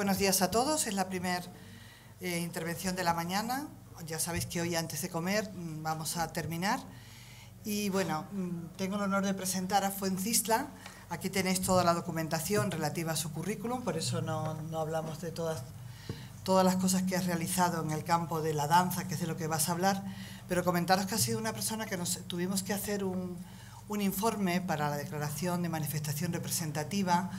Buenos días a todos. Es la primera eh, intervención de la mañana. Ya sabéis que hoy antes de comer mm, vamos a terminar. Y bueno, mm, tengo el honor de presentar a Fuencisla. Aquí tenéis toda la documentación relativa a su currículum, por eso no, hablamos de todas, todas las cosas que ha realizado en el campo de la danza, que es de lo que vas a hablar, pero comentaros que ha sido una persona que nos tuvimos que hacer un, un informe para la declaración de manifestación representativa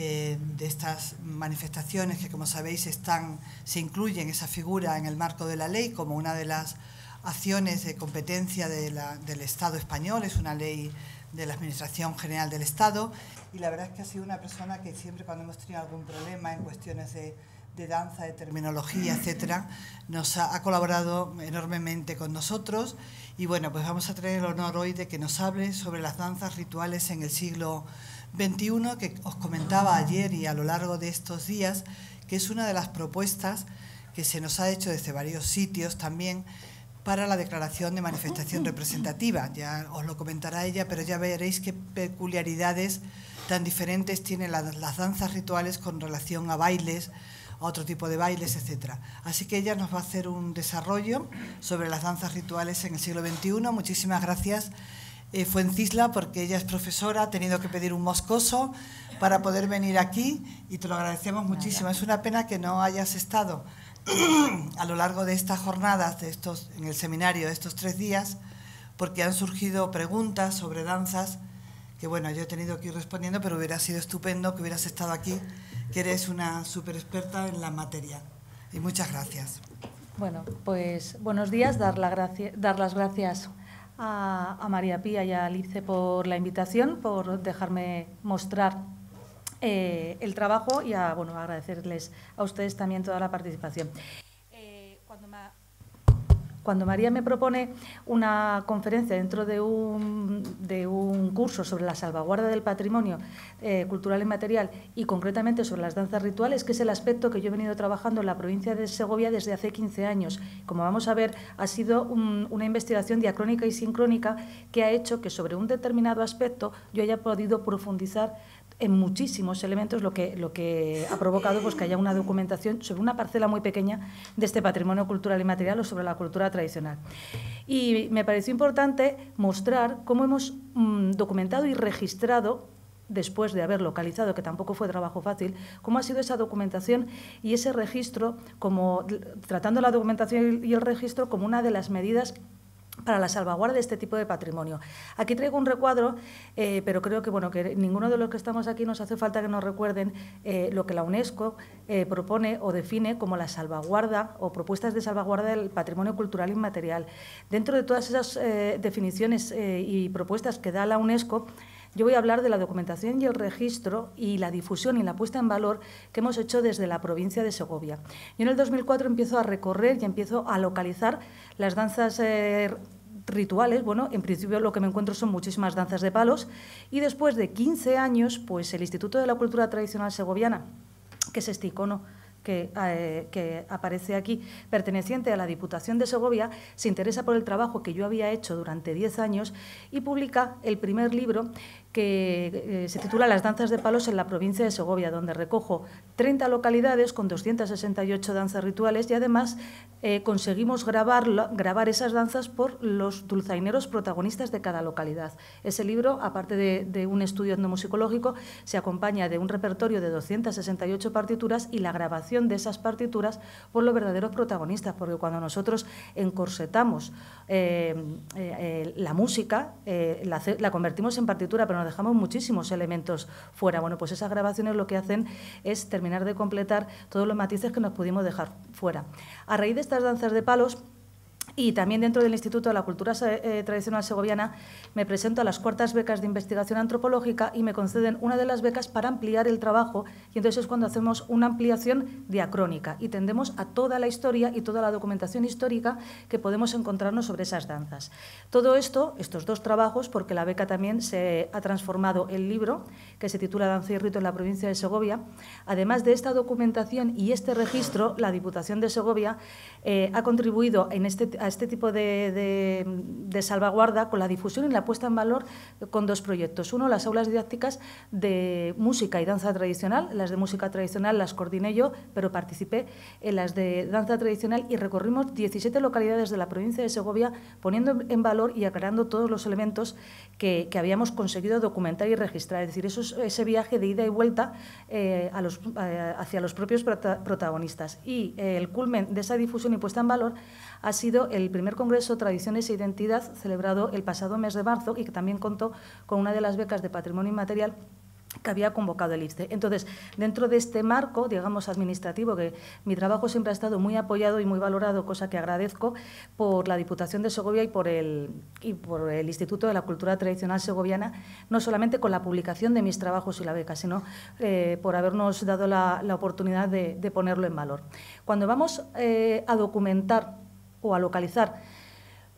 eh, de estas manifestaciones que, como sabéis, están, se incluyen esa figura en el marco de la ley como una de las acciones de competencia del Estado español, es una ley de la Administración General del Estado y la verdad es que ha sido una persona que siempre cuando hemos tenido algún problema en cuestiones de, danza, de terminología, etcétera, nos ha, colaborado enormemente con nosotros y bueno, pues vamos a tener el honor hoy de que nos hable sobre las danzas rituales en el siglo 21 que os comentaba ayer y a lo largo de estos días, que es una de las propuestas que se nos ha hecho desde varios sitios también para la declaración de manifestación representativa. Ya os lo comentará ella, pero ya veréis qué peculiaridades tan diferentes tienen las, danzas rituales con relación a bailes, a otro tipo de bailes, etc. Así que ella nos va a hacer un desarrollo sobre las danzas rituales en el siglo XXI. Muchísimas gracias. Eh, en Cisla porque ella es profesora, ha tenido que pedir un moscoso para poder venir aquí y te lo agradecemos muchísimo. Es una pena que no hayas estado a lo largo de estas jornadas, de estos, en el seminario de estos tres días, porque han surgido preguntas sobre danzas que, bueno, yo he tenido que ir respondiendo, pero hubiera sido estupendo que hubieras estado aquí, que eres una súper experta en la materia. Y muchas gracias. Bueno, pues buenos días, dar las gracias a, a María Pía y a Alice por la invitación, por dejarme mostrar eh, el trabajo y a, bueno, agradecerles a ustedes también toda la participación. Cuando María me propone una conferencia dentro de un, de un curso sobre la salvaguarda del patrimonio eh, cultural y material y concretamente sobre las danzas rituales, que es el aspecto que yo he venido trabajando en la provincia de Segovia desde hace 15 años. Como vamos a ver, ha sido una investigación diacrónica y sincrónica que ha hecho que sobre un determinado aspecto yo haya podido profundizar en muchísimos elementos, lo que, lo que ha provocado pues, que haya una documentación sobre una parcela muy pequeña de este patrimonio cultural y material o sobre la cultura tradicional. Y me pareció importante mostrar cómo hemos mm, documentado y registrado después de haber localizado, que tampoco fue trabajo fácil, cómo ha sido esa documentación y ese registro, como tratando la documentación y el registro como una de las medidas para la salvaguarda de este tipo de patrimonio. Aquí traigo un recuadro, eh, pero creo que, bueno, que ninguno de los que estamos aquí nos hace falta que nos recuerden eh, lo que la UNESCO eh, propone o define como la salvaguarda o propuestas de salvaguarda del patrimonio cultural inmaterial. Dentro de todas esas definiciones y propuestas que da la UNESCO, yo voy a hablar de la documentación y el registro y la difusión y la puesta en valor que hemos hecho desde la provincia de Segovia. Yo en el 2004 empiezo a recorrer y empiezo a localizar las danzas rituales, bueno, en principio lo que me encuentro son muchísimas danzas de palos y después de 15 años, pues el Instituto de la Cultura Tradicional Segoviana, que es este icono que, eh, que, aparece aquí, perteneciente a la Diputación de Segovia, se interesa por el trabajo que yo había hecho durante 10 años y publica el primer libro que eh, se titula Las danzas de palos en la provincia de Segovia, donde recojo 30 localidades con 268 danzas rituales y además eh, conseguimos grabar, grabar esas danzas por los dulzaineros protagonistas de cada localidad. Ese libro, aparte de, un estudio etnomusicológico, se acompaña de un repertorio de 268 partituras y la grabación de esas partituras por los verdaderos protagonistas, porque cuando nosotros encorsetamos eh, la música, la, la convertimos en partitura, pero nos dejamos muchísimos elementos fuera. Bueno, pues esas grabaciones lo que hacen es terminar de completar todos los matices que nos pudimos dejar fuera. A raíz de estas danzas de palos, y también dentro del Instituto de la Cultura eh, Tradicional Segoviana me presento a las cuartas becas de investigación antropológica y me conceden una de las becas para ampliar el trabajo y entonces es cuando hacemos una ampliación diacrónica y tendemos a toda la historia y toda la documentación histórica que podemos encontrarnos sobre esas danzas. Todo esto, estos dos trabajos, porque la beca también se ha transformado el libro que se titula Danza y Rito en la provincia de Segovia, además de esta documentación y este registro, la Diputación de Segovia eh, ha contribuido en este este tipo de, salvaguarda con la difusión y la puesta en valor con dos proyectos. Uno, las aulas didácticas de música y danza tradicional. Las de música tradicional las coordiné yo, pero participé en las de danza tradicional y recorrimos 17 localidades de la provincia de Segovia poniendo en valor y aclarando todos los elementos que, habíamos conseguido documentar y registrar. Es decir, ese viaje de ida y vuelta eh, a los, eh, hacia los propios protagonistas. Y eh, el culmen de esa difusión y puesta en valor ha sido el primer Congreso Tradiciones e Identidad celebrado el pasado mes de marzo y que también contó con una de las becas de patrimonio inmaterial que había convocado el IFCE. Entonces, dentro de este marco, digamos, administrativo, que mi trabajo siempre ha estado muy apoyado y muy valorado, cosa que agradezco por la Diputación de Segovia y por el, y por el Instituto de la Cultura Tradicional Segoviana, no solamente con la publicación de mis trabajos y la beca, sino eh, por habernos dado la, oportunidad de, ponerlo en valor. Cuando vamos eh, a documentar o a localizar.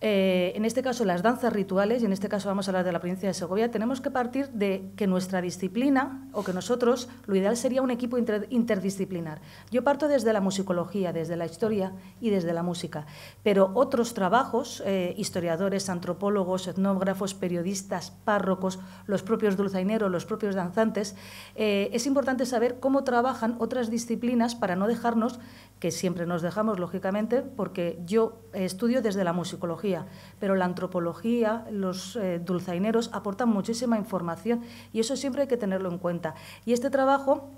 Eh, en este caso, las danzas rituales, y en este caso vamos a hablar de la provincia de Segovia, tenemos que partir de que nuestra disciplina, o que nosotros, lo ideal sería un equipo interdisciplinar. Yo parto desde la musicología, desde la historia y desde la música, pero otros trabajos, eh, historiadores, antropólogos, etnógrafos, periodistas, párrocos, los propios dulzaineros, los propios danzantes, eh, es importante saber cómo trabajan otras disciplinas para no dejarnos que siempre nos dejamos, lógicamente, porque yo estudio desde la musicología, pero la antropología, los eh, dulzaineros aportan muchísima información y eso siempre hay que tenerlo en cuenta. Y este trabajo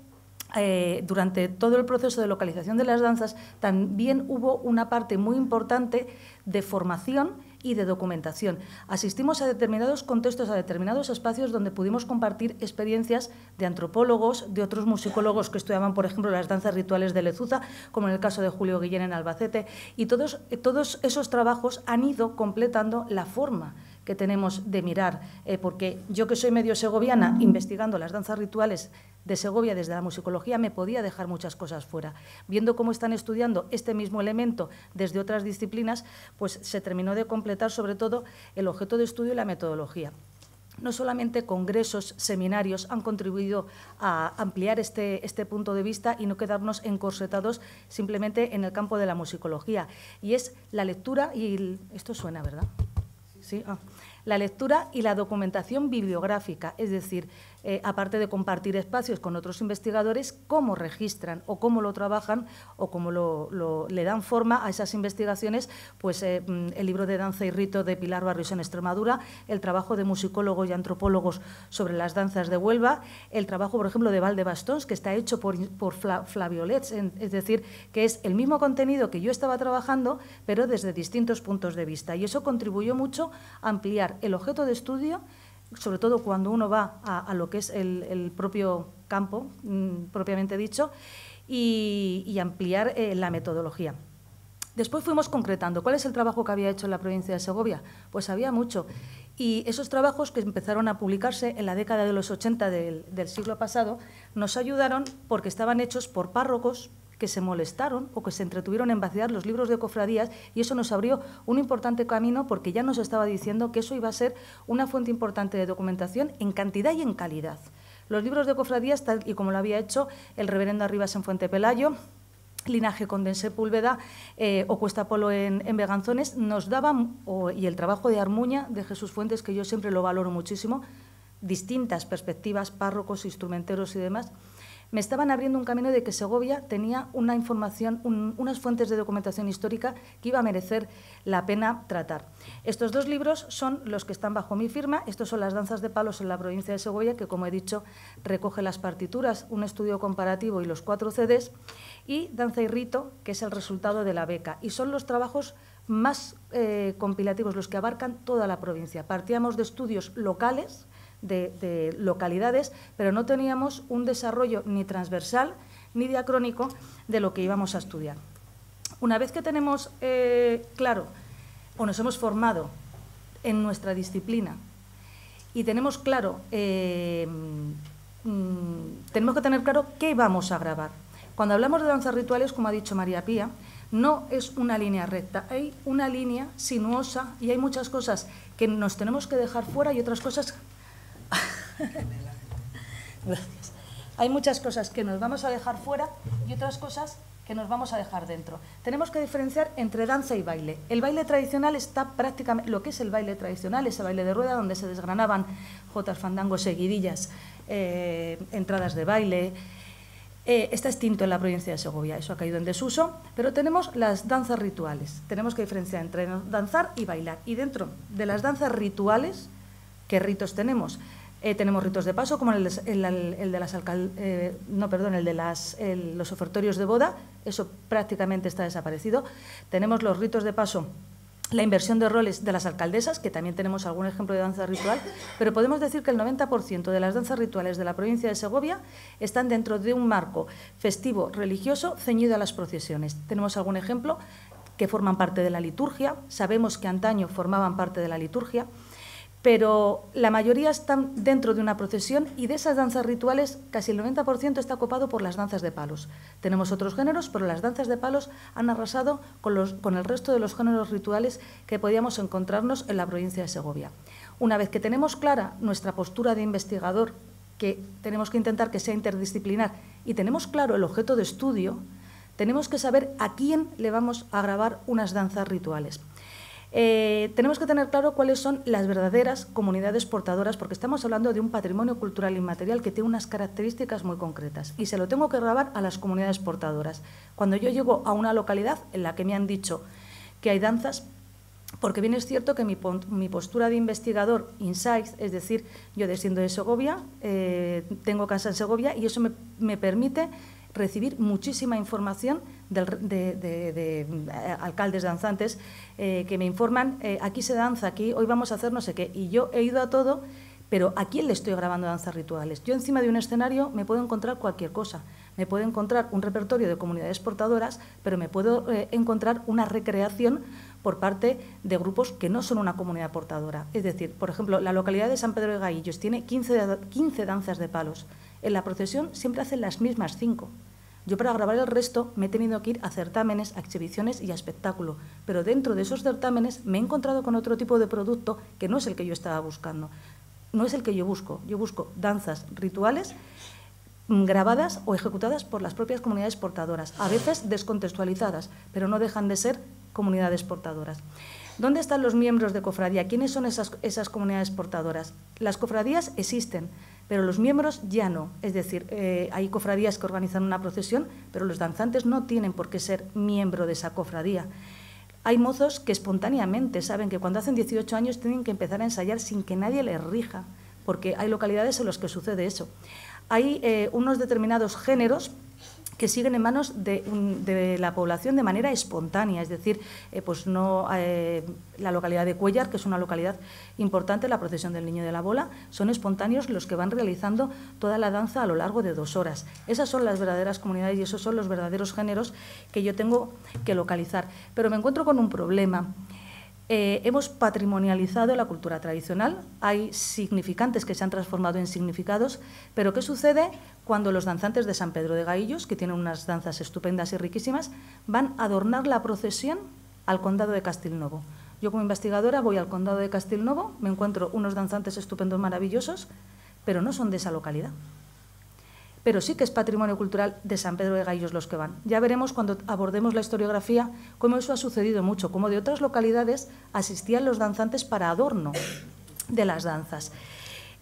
eh, durante todo el proceso de localización de las danzas, también hubo una parte muy importante de formación y de documentación. Asistimos a determinados contextos, a determinados espacios donde pudimos compartir experiencias de antropólogos, de otros musicólogos que estudiaban, por ejemplo, las danzas rituales de Lezuza, como en el caso de Julio Guillén en Albacete, y todos, eh, todos esos trabajos han ido completando la forma que tenemos de mirar, eh, porque yo que soy medio segoviana, investigando las danzas rituales de Segovia desde la musicología, me podía dejar muchas cosas fuera. Viendo cómo están estudiando este mismo elemento desde otras disciplinas, pues se terminó de completar sobre todo el objeto de estudio y la metodología. No solamente congresos, seminarios han contribuido a ampliar este, este punto de vista y no quedarnos encorsetados simplemente en el campo de la musicología. Y es la lectura, y esto suena, ¿verdad? Ah, la lectura y la documentación bibliográfica, es decir, eh, aparte de compartir espacios con otros investigadores, cómo registran o cómo lo trabajan o cómo lo, le dan forma a esas investigaciones, pues eh, mm, el libro de Danza y Rito de Pilar Barrios en Extremadura, el trabajo de musicólogos y antropólogos sobre las danzas de Huelva, el trabajo, por ejemplo, de Valde que está hecho por, Flavio Letts, Flaviolets, es decir, que es el mismo contenido que yo estaba trabajando, pero desde distintos puntos de vista. Y eso contribuyó mucho a ampliar el objeto de estudio sobre todo cuando uno va a, lo que es el, propio campo, mm, propiamente dicho, y, ampliar eh, la metodología. Después fuimos concretando cuál es el trabajo que había hecho en la provincia de Segovia. Pues había mucho. Y esos trabajos que empezaron a publicarse en la década de los 80 del siglo pasado nos ayudaron porque estaban hechos por párrocos, que se molestaron o que se entretuvieron en vaciar los libros de cofradías y eso nos abrió un importante camino porque ya nos estaba diciendo que eso iba a ser una fuente importante de documentación en cantidad y en calidad. Los libros de cofradías, tal y como lo había hecho el reverendo Arribas en Fuente Pelayo, linaje Condensé Sepúlveda eh, o Cuesta Polo en, Veganzones, nos daban, y el trabajo de Armuña, de Jesús Fuentes, que yo siempre lo valoro muchísimo, distintas perspectivas, párrocos, instrumenteros y demás, me estaban abriendo un camino de que Segovia tenía una información, unas fuentes de documentación histórica que iba a merecer la pena tratar. Estos dos libros son los que están bajo mi firma. Estos son las danzas de palos en la provincia de Segovia, que como he dicho recoge las partituras, un estudio comparativo y los cuatro CDs, y Danza y Rito, que es el resultado de la beca. Y son los trabajos más eh, compilativos, los que abarcan toda la provincia. Partíamos de estudios locales de, localidades, pero no teníamos un desarrollo ni transversal ni diacrónico de lo que íbamos a estudiar. Una vez que tenemos eh, claro o nos hemos formado en nuestra disciplina y tenemos claro, eh, mm, tenemos que tener claro qué vamos a grabar. Cuando hablamos de danzas rituales, como ha dicho María Pía, no es una línea recta, hay una línea sinuosa y hay muchas cosas que nos tenemos que dejar fuera y otras cosas Hay muchas cosas que nos vamos a dejar fuera y otras cosas que nos vamos a dejar dentro. Tenemos que diferenciar entre danza y baile. El baile tradicional está prácticamente, lo que es el baile tradicional, ese baile de rueda donde se desgranaban jotas, fandangos, seguidillas, eh, entradas de baile. Eh, está extinto en la provincia de Segovia, eso ha caído en desuso, pero tenemos las danzas rituales. Tenemos que diferenciar entre danzar y bailar. Y dentro de las danzas rituales ¿Qué ritos tenemos? Eh, tenemos ritos de paso, como el, de las eh, no, perdón, el de las, los ofertorios de boda, eso prácticamente está desaparecido. Tenemos los ritos de paso, la inversión de roles de las alcaldesas, que también tenemos algún ejemplo de danza ritual, pero podemos decir que el 90% de las danzas rituales de la provincia de Segovia están dentro de un marco festivo religioso ceñido a las procesiones. Tenemos algún ejemplo que forman parte de la liturgia, sabemos que antaño formaban parte de la liturgia pero la mayoría están dentro de una procesión y de esas danzas rituales casi el 90% está ocupado por las danzas de palos. Tenemos otros géneros, pero las danzas de palos han arrasado con, con el resto de los géneros rituales que podíamos encontrarnos en la provincia de Segovia. Una vez que tenemos clara nuestra postura de investigador, que tenemos que intentar que sea interdisciplinar, y tenemos claro el objeto de estudio, tenemos que saber a quién le vamos a grabar unas danzas rituales. Eh, tenemos que tener claro cuáles son las verdaderas comunidades portadoras, porque estamos hablando de un patrimonio cultural inmaterial que tiene unas características muy concretas y se lo tengo que grabar a las comunidades portadoras. Cuando yo llego a una localidad en la que me han dicho que hay danzas, porque bien es cierto que mi, postura de investigador insights, es decir, yo desciendo de Segovia, eh, tengo casa en Segovia y eso me, me permite recibir muchísima información de, eh, alcaldes danzantes eh, que me informan, eh, aquí se danza, aquí hoy vamos a hacer no sé qué. Y yo he ido a todo, pero ¿a quién le estoy grabando danzas rituales? Yo encima de un escenario me puedo encontrar cualquier cosa. Me puedo encontrar un repertorio de comunidades portadoras, pero me puedo encontrar una recreación por parte de grupos que no son una comunidad portadora. Es decir, por ejemplo, la localidad de San Pedro de Gaillos tiene 15, 15 danzas de palos. En la procesión siempre hacen las mismas cinco. Yo para grabar el resto me he tenido que ir a certámenes, a exhibiciones y a espectáculo, pero dentro de esos certámenes me he encontrado con otro tipo de producto que no es el que yo estaba buscando. No es el que yo busco. Yo busco danzas, rituales mm, grabadas o ejecutadas por las propias comunidades portadoras, a veces descontextualizadas, pero no dejan de ser comunidades portadoras. ¿Dónde están los miembros de cofradía? ¿Quiénes son esas, esas, comunidades portadoras? Las cofradías existen, pero los miembros ya no. Es decir, eh, hay cofradías que organizan una procesión, pero los danzantes no tienen por qué ser miembro de esa cofradía. Hay mozos que espontáneamente saben que cuando hacen 18 años tienen que empezar a ensayar sin que nadie les rija, porque hay localidades en las que sucede eso. Hay eh, unos determinados géneros que siguen en manos de, la población de manera espontánea, es decir, eh, pues no eh, la localidad de Cuellar, que es una localidad importante, la procesión del Niño de la Bola, son espontáneos los que van realizando toda la danza a lo largo de dos horas. Esas son las verdaderas comunidades y esos son los verdaderos géneros que yo tengo que localizar. Pero me encuentro con un problema eh, hemos patrimonializado la cultura tradicional. Hay significantes que se han transformado en significados, pero ¿qué sucede cuando los danzantes de San Pedro de Gaillos, que tienen unas danzas estupendas y riquísimas, van a adornar la procesión al condado de Castilnovo? Yo como investigadora voy al condado de Castilnovo, me encuentro unos danzantes estupendos maravillosos, pero no son de esa localidad pero sí que es patrimonio cultural de San Pedro de Gallos los que van. Ya veremos cuando abordemos la historiografía cómo eso ha sucedido mucho, cómo de otras localidades asistían los danzantes para adorno de las danzas.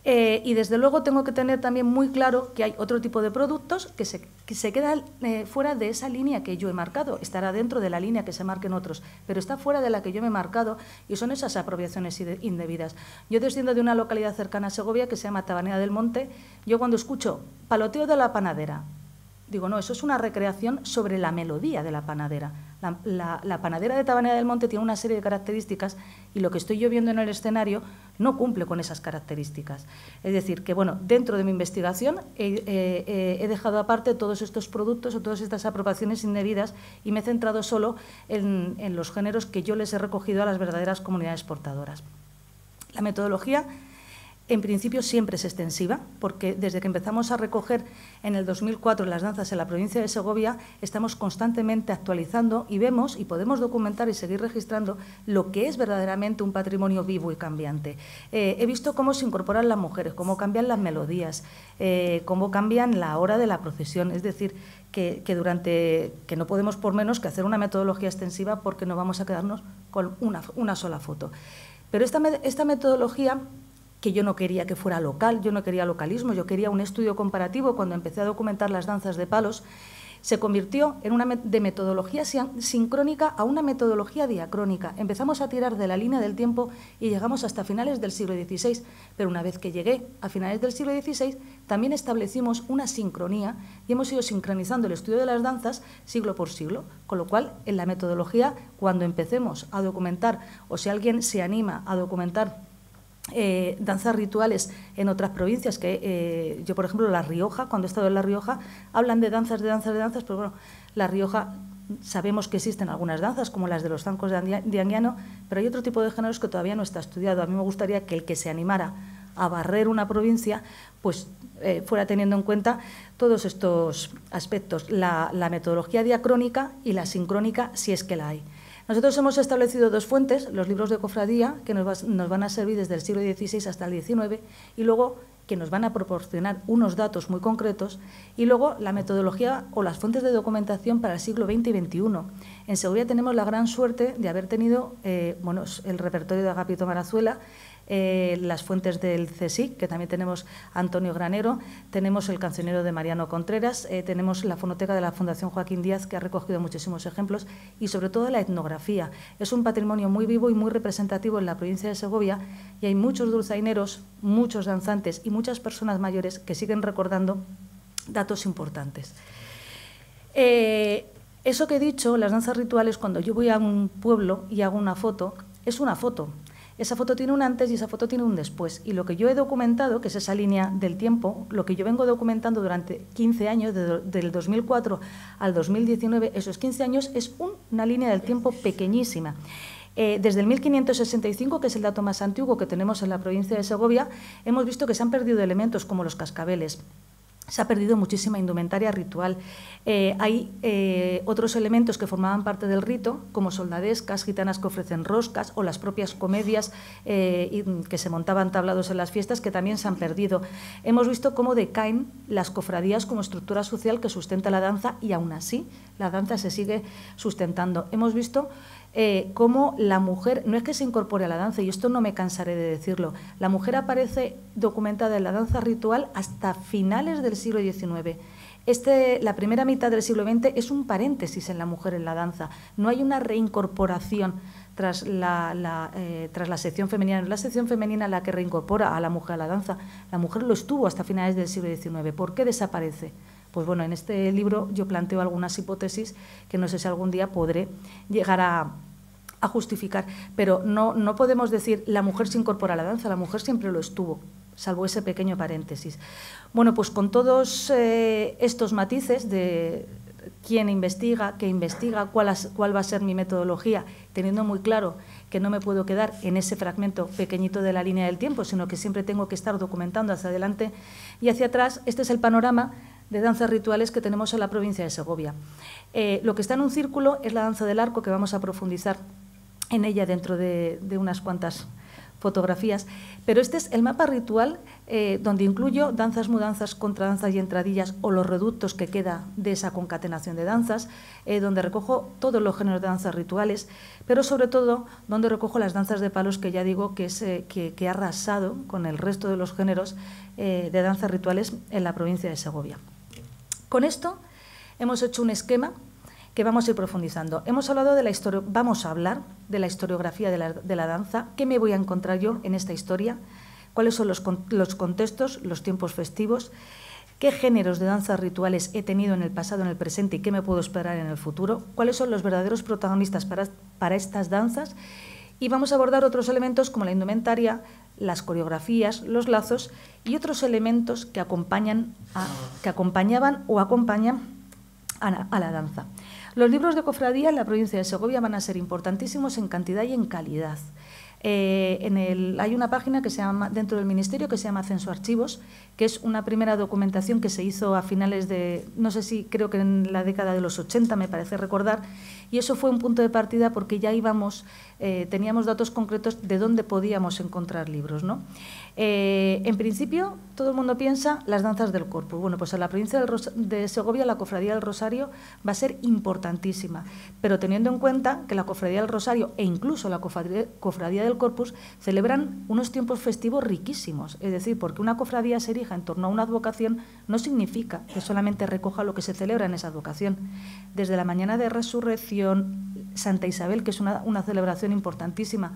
Eh, y desde luego tengo que tener también muy claro que hay otro tipo de productos que se, quedan eh, fuera de esa línea que yo he marcado. Estará dentro de la línea que se marquen otros, pero está fuera de la que yo me he marcado y son esas apropiaciones indebidas. Yo desciendo de una localidad cercana a Segovia que se llama Tabanera del Monte. Yo cuando escucho paloteo de la panadera, Digo, no, eso es una recreación sobre la melodía de la panadera. La, panadera de Tabanera del Monte tiene una serie de características y lo que estoy yo viendo en el escenario no cumple con esas características. Es decir, que bueno, dentro de mi investigación he, dejado aparte todos estos productos o todas estas apropiaciones indebidas y me he centrado solo en, en los géneros que yo les he recogido a las verdaderas comunidades portadoras. La metodología en principio siempre es extensiva, porque desde que empezamos a recoger en el 2004 las danzas en la provincia de Segovia, estamos constantemente actualizando y vemos y podemos documentar y seguir registrando lo que es verdaderamente un patrimonio vivo y cambiante. Eh, he visto cómo se incorporan las mujeres, cómo cambian las melodías, eh, cómo cambian la hora de la procesión, es decir, que, durante que no podemos por menos que hacer una metodología extensiva porque no vamos a quedarnos con una, sola foto. Pero esta, esta metodología que yo no quería que fuera local, yo no quería localismo, yo quería un estudio comparativo. Cuando empecé a documentar las danzas de palos, se convirtió en una de metodología sincrónica a una metodología diacrónica. Empezamos a tirar de la línea del tiempo y llegamos hasta finales del siglo XVI, pero una vez que llegué a finales del siglo XVI, también establecimos una sincronía y hemos ido sincronizando el estudio de las danzas siglo por siglo, con lo cual en la metodología, cuando empecemos a documentar o si alguien se anima a documentar eh, danzas rituales en otras provincias, que eh, yo, por ejemplo, La Rioja, cuando he estado en La Rioja, hablan de danzas, de danzas, de danzas, pero bueno, La Rioja sabemos que existen algunas danzas, como las de los zancos de Anguiano, pero hay otro tipo de géneros que todavía no está estudiado. A mí me gustaría que el que se animara a barrer una provincia, pues eh, fuera teniendo en cuenta todos estos aspectos, la metodología diacrónica y la sincrónica, si es que la hay. Nosotros hemos establecido dos fuentes, los libros de cofradía, que nos, van a servir desde el siglo XVI hasta el XIX, y luego que nos van a proporcionar unos datos muy concretos, y luego la metodología o las fuentes de documentación para el siglo XX y XXI. En Seguridad tenemos la gran suerte de haber tenido eh, bueno, el repertorio de Agapito Marazuela, eh, las fuentes del CSIC, que también tenemos Antonio Granero, tenemos el cancionero de Mariano Contreras, eh, tenemos la fonoteca de la Fundación Joaquín Díaz, que ha recogido muchísimos ejemplos, y sobre todo la etnografía. Es un patrimonio muy vivo y muy representativo en la provincia de Segovia, y hay muchos dulzaineros, muchos danzantes y muchas personas mayores que siguen recordando datos importantes. Eh, eso que he dicho, las danzas rituales, cuando yo voy a un pueblo y hago una foto, es una foto, esa foto tiene un antes y esa foto tiene un después. Y lo que yo he documentado, que es esa línea del tiempo, lo que yo vengo documentando durante 15 años, desde del 2004 al 2019, esos 15 años es una línea del tiempo pequeñísima. Eh, desde el 1565, que es el dato más antiguo que tenemos en la provincia de Segovia, hemos visto que se han perdido elementos como los cascabeles, se ha perdido muchísima indumentaria ritual. Eh, hay eh, otros elementos que formaban parte del rito, como soldadescas, gitanas que ofrecen roscas o las propias comedias eh, mm, que se montaban tablados en las fiestas, que también se han perdido. Hemos visto cómo decaen las cofradías como estructura social que sustenta la danza y aún así la danza se sigue sustentando. Hemos visto eh, cómo la mujer, no es que se incorpore a la danza, y esto no me cansaré de decirlo, la mujer aparece documentada en la danza ritual hasta finales del siglo XIX. Este, la primera mitad del siglo XX es un paréntesis en la mujer en la danza. No hay una reincorporación tras la, eh, tras la sección femenina. No es la sección femenina la que reincorpora a la mujer a la danza. La mujer lo estuvo hasta finales del siglo XIX. ¿Por qué desaparece? Pues bueno, en este libro yo planteo algunas hipótesis que no sé si algún día podré llegar a, justificar, pero no, no podemos decir la mujer se incorpora a la danza, la mujer siempre lo estuvo, salvo ese pequeño paréntesis. Bueno, pues con todos eh, estos matices de quién investiga, qué investiga, cuál, cuál va a ser mi metodología, teniendo muy claro que no me puedo quedar en ese fragmento pequeñito de la línea del tiempo, sino que siempre tengo que estar documentando hacia adelante y hacia atrás, este es el panorama de danzas rituales que tenemos en la provincia de Segovia. Eh, lo que está en un círculo es la danza del arco, que vamos a profundizar en ella dentro de, unas cuantas fotografías, pero este es el mapa ritual eh, donde incluyo danzas, mudanzas, contradanzas y entradillas o los reductos que queda de esa concatenación de danzas, eh, donde recojo todos los géneros de danzas rituales, pero sobre todo donde recojo las danzas de palos que ya digo que, es, que, ha arrasado con el resto de los géneros de danzas rituales en la provincia de Segovia. Con esto hemos hecho un esquema que vamos a ir profundizando. Hemos hablado de la historia, vamos a hablar de la historiografía de la, danza, qué me voy a encontrar yo en esta historia, cuáles son los, contextos, los tiempos festivos, qué géneros de danzas rituales he tenido en el pasado, en el presente y qué me puedo esperar en el futuro, cuáles son los verdaderos protagonistas para estas danzas y vamos a abordar otros elementos como la indumentaria, las coreografías, los lazos y otros elementos que, acompañan a, que acompañaban o acompañan a la, danza. Los libros de cofradía en la provincia de Segovia van a ser importantísimos en cantidad y en calidad. Eh, hay una página que se llama dentro del ministerio que se llama Censo Archivos, que es una primera documentación que se hizo a finales de, no sé si creo que en la década de los 80, me parece recordar, y eso fue un punto de partida porque ya íbamos, eh, teníamos datos concretos de dónde podíamos encontrar libros. ¿no? Eh, en principio, todo el mundo piensa las danzas del corpus. Bueno, pues en la provincia de Segovia la Cofradía del Rosario va a ser importantísima, pero teniendo en cuenta que la Cofradía del Rosario e incluso la Cofradía del Corpus celebran unos tiempos festivos riquísimos. Es decir, porque una cofradía se erija en torno a una advocación no significa que solamente recoja lo que se celebra en esa advocación. Desde la mañana de resurrección, Santa Isabel, que es una, celebración importantísima.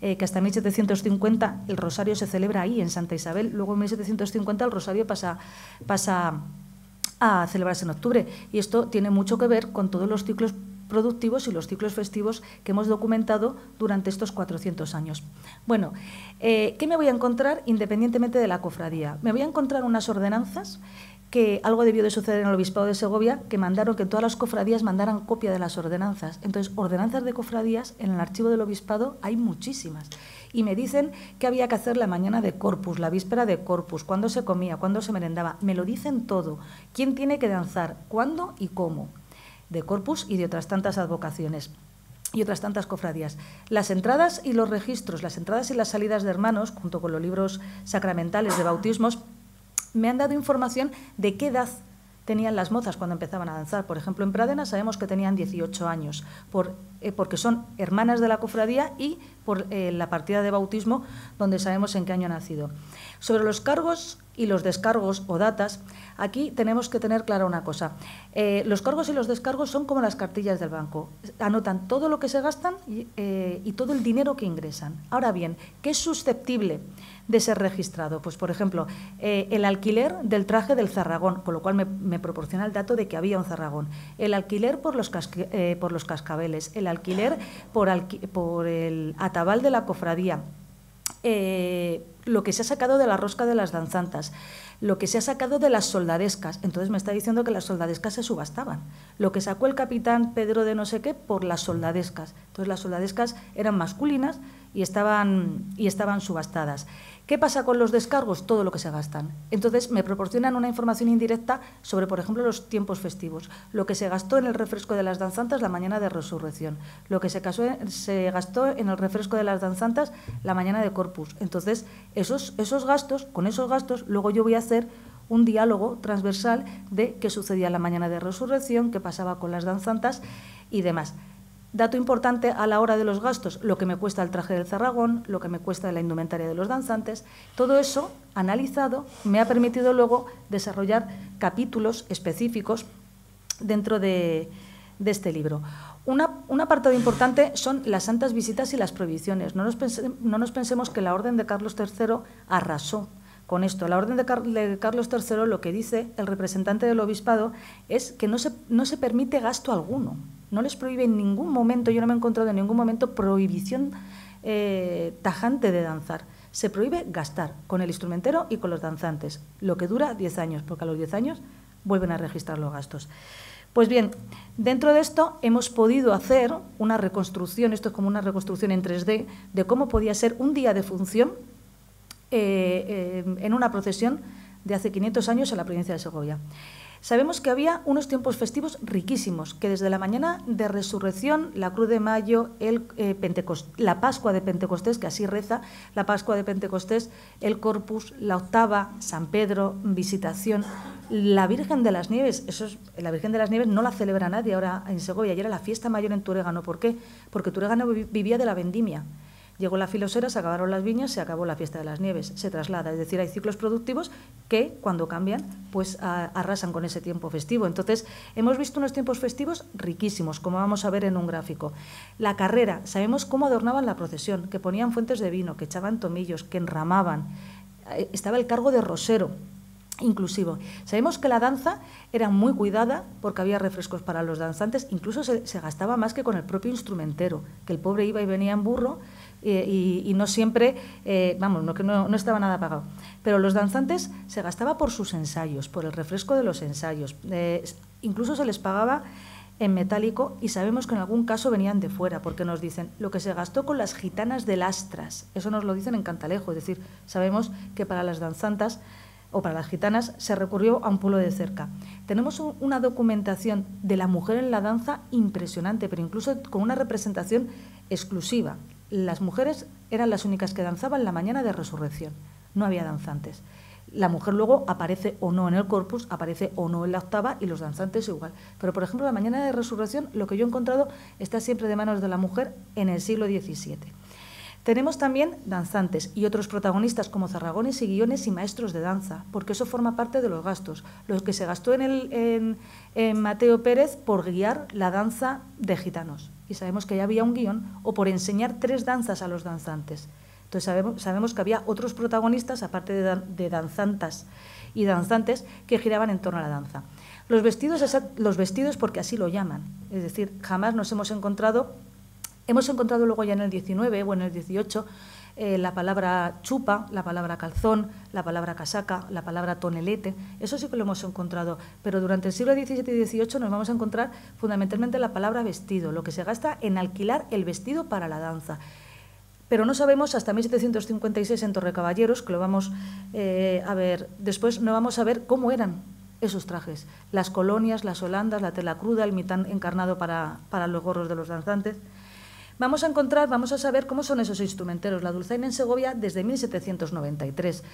Eh, que hasta 1750 el rosario se celebra ahí, en Santa Isabel. Luego en 1750 el rosario pasa, pasa a celebrarse en octubre. Y esto tiene mucho que ver con todos los ciclos productivos y los ciclos festivos que hemos documentado durante estos 400 años. Bueno, eh, ¿qué me voy a encontrar independientemente de la cofradía? Me voy a encontrar unas ordenanzas que algo debió de suceder en el Obispado de Segovia, que mandaron que todas las cofradías mandaran copia de las ordenanzas. Entonces, ordenanzas de cofradías en el archivo del Obispado hay muchísimas. Y me dicen que había que hacer la mañana de Corpus, la víspera de Corpus, cuándo se comía, cuándo se merendaba. Me lo dicen todo. ¿Quién tiene que danzar? ¿Cuándo y cómo? De Corpus y de otras tantas advocaciones y otras tantas cofradías. Las entradas y los registros, las entradas y las salidas de hermanos, junto con los libros sacramentales de bautismos, me han dado información de qué edad tenían las mozas cuando empezaban a danzar. Por ejemplo, en Pradena sabemos que tenían 18 años, por, eh, porque son hermanas de la cofradía y por eh, la partida de bautismo, donde sabemos en qué año ha nacido. Sobre los cargos y los descargos o datas, Aquí tenemos que tener clara una cosa. Eh, los cargos y los descargos son como las cartillas del banco. Anotan todo lo que se gastan y, eh, todo el dinero que ingresan. Ahora bien, ¿qué es susceptible de ser registrado? Pues, por ejemplo, eh, el alquiler del traje del zarragón, con lo cual me, proporciona el dato de que había un zarragón. El alquiler por los, por los cascabeles, el alquiler por, por el atabal de la cofradía, lo que se ha sacado de la rosca de las danzantas, lo que se ha sacado de las soldadescas. Entonces me está diciendo que las soldadescas se subastaban. Lo que sacó el capitán Pedro de no sé qué por las soldadescas. Entonces las soldadescas eran masculinas y estaban, y estaban subastadas. ¿Qué pasa con los descargos? Todo lo que se gastan. Entonces me proporcionan una información indirecta sobre, por ejemplo, los tiempos festivos, lo que se gastó en el refresco de las danzantas la mañana de resurrección, lo que se, se gastó en el refresco de las danzantas la mañana de corpus. Entonces, esos, gastos, con esos gastos, luego yo voy a hacer un diálogo transversal de qué sucedía la mañana de resurrección, qué pasaba con las danzantas y demás. Dato importante a la hora de los gastos, lo que me cuesta el traje del zarragón, lo que me cuesta la indumentaria de los danzantes, todo eso analizado me ha permitido luego desarrollar capítulos específicos dentro de, este libro. Una, un apartado importante son las santas visitas y las prohibiciones. No nos, pensemos que la orden de Carlos III arrasó con esto. La orden de, Carlos III lo que dice el representante del obispado es que no se permite gasto alguno no les prohíbe en ningún momento, yo no me he encontrado en ningún momento prohibición eh, tajante de danzar. Se prohíbe gastar con el instrumentero y con los danzantes, lo que dura 10 años, porque a los 10 años vuelven a registrar los gastos. Pues bien, dentro de esto hemos podido hacer una reconstrucción, esto es como una reconstrucción en 3D, de cómo podía ser un día de función eh, eh, en una procesión de hace 500 años en la provincia de Segovia. Sabemos que había unos tiempos festivos riquísimos, que desde la mañana de Resurrección, la Cruz de Mayo, eh, la Pascua de Pentecostés, que así reza, la Pascua de Pentecostés, el Corpus, la Octava, San Pedro, Visitación, la Virgen de las Nieves, eso es, la Virgen de las Nieves no la celebra nadie ahora en Segovia, ayer era la fiesta mayor en Turégano, ¿por qué? Porque Turégano vivía de la vendimia. Llegó la filosera, se acabaron las viñas, se acabó la fiesta de las nieves, se traslada. Es decir, hay ciclos productivos que, cuando cambian, pues arrasan con ese tiempo festivo. Entonces, hemos visto unos tiempos festivos riquísimos, como vamos a ver en un gráfico. La carrera, sabemos cómo adornaban la procesión, que ponían fuentes de vino, que echaban tomillos, que enramaban. Eh, estaba el cargo de rosero, inclusivo. Sabemos que la danza era muy cuidada porque había refrescos para los danzantes, incluso se, gastaba más que con el propio instrumentero, que el pobre iba y venía en burro y, no siempre, eh, vamos, no, no, estaba nada pagado. Pero los danzantes se gastaba por sus ensayos, por el refresco de los ensayos. Eh, incluso se les pagaba en metálico y sabemos que en algún caso venían de fuera, porque nos dicen lo que se gastó con las gitanas de lastras. Eso nos lo dicen en Cantalejo, es decir, sabemos que para las danzantas o para las gitanas se recurrió a un pueblo de cerca. Tenemos una documentación de la mujer en la danza impresionante, pero incluso con una representación exclusiva las mujeres eran las únicas que danzaban la mañana de resurrección, no había danzantes. La mujer luego aparece o no en el corpus, aparece o no en la octava y los danzantes igual. Pero, por ejemplo, la mañana de resurrección, lo que yo he encontrado, está siempre de manos de la mujer en el siglo XVII. Tenemos también danzantes y otros protagonistas como zarragones y guiones y maestros de danza, porque eso forma parte de los gastos. Lo que se gastó en, el, en Mateo Pérez por guiar la danza de gitanos y sabemos que ya había un guión, o por enseñar tres danzas a los danzantes. Entonces sabemos, que había otros protagonistas, aparte de, danzantas y danzantes, que giraban en torno a la danza. Los vestidos, los vestidos porque así lo llaman, es decir, jamás nos hemos encontrado, hemos encontrado luego ya en el 19 o en el 18 eh, la palabra chupa, la palabra calzón, la palabra casaca, la palabra tonelete, eso sí que lo hemos encontrado, pero durante el siglo XVII y XVIII nos vamos a encontrar fundamentalmente la palabra vestido, lo que se gasta en alquilar el vestido para la danza pero no sabemos hasta 1756 en Torrecaballeros, que lo vamos eh, a ver después, no vamos a ver cómo eran esos trajes, las colonias, las holandas, la tela cruda, el mitán encarnado para los gorros de los danzantes vamos a encontrar, vamos a saber cómo son esos instrumenteros. La dulzaina en Segovia desde 1793.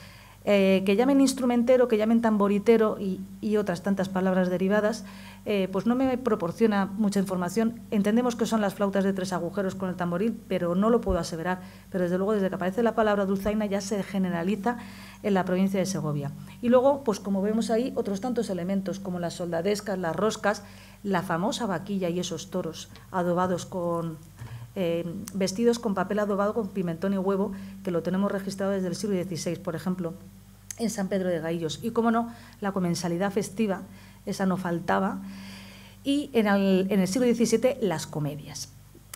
Eh, que llamen instrumentero, que llamen tamboritero y, otras tantas palabras derivadas, eh, pues no me proporciona mucha información. Entendemos que son las flautas de tres agujeros con el tamboril, pero no lo puedo aseverar. Pero desde luego, desde que aparece la palabra dulzaina ya se generaliza en la provincia de Segovia. Y luego, pues como vemos ahí, otros tantos elementos como las soldadescas, las roscas, la famosa vaquilla y esos toros adobados con eh, vestidos con papel adobado con pimentón y huevo, que lo tenemos registrado desde el siglo XVI, por ejemplo, en San Pedro de Gaillos. Y, como no, la comensalidad festiva, esa no faltaba, y en el, siglo XVII las comedias.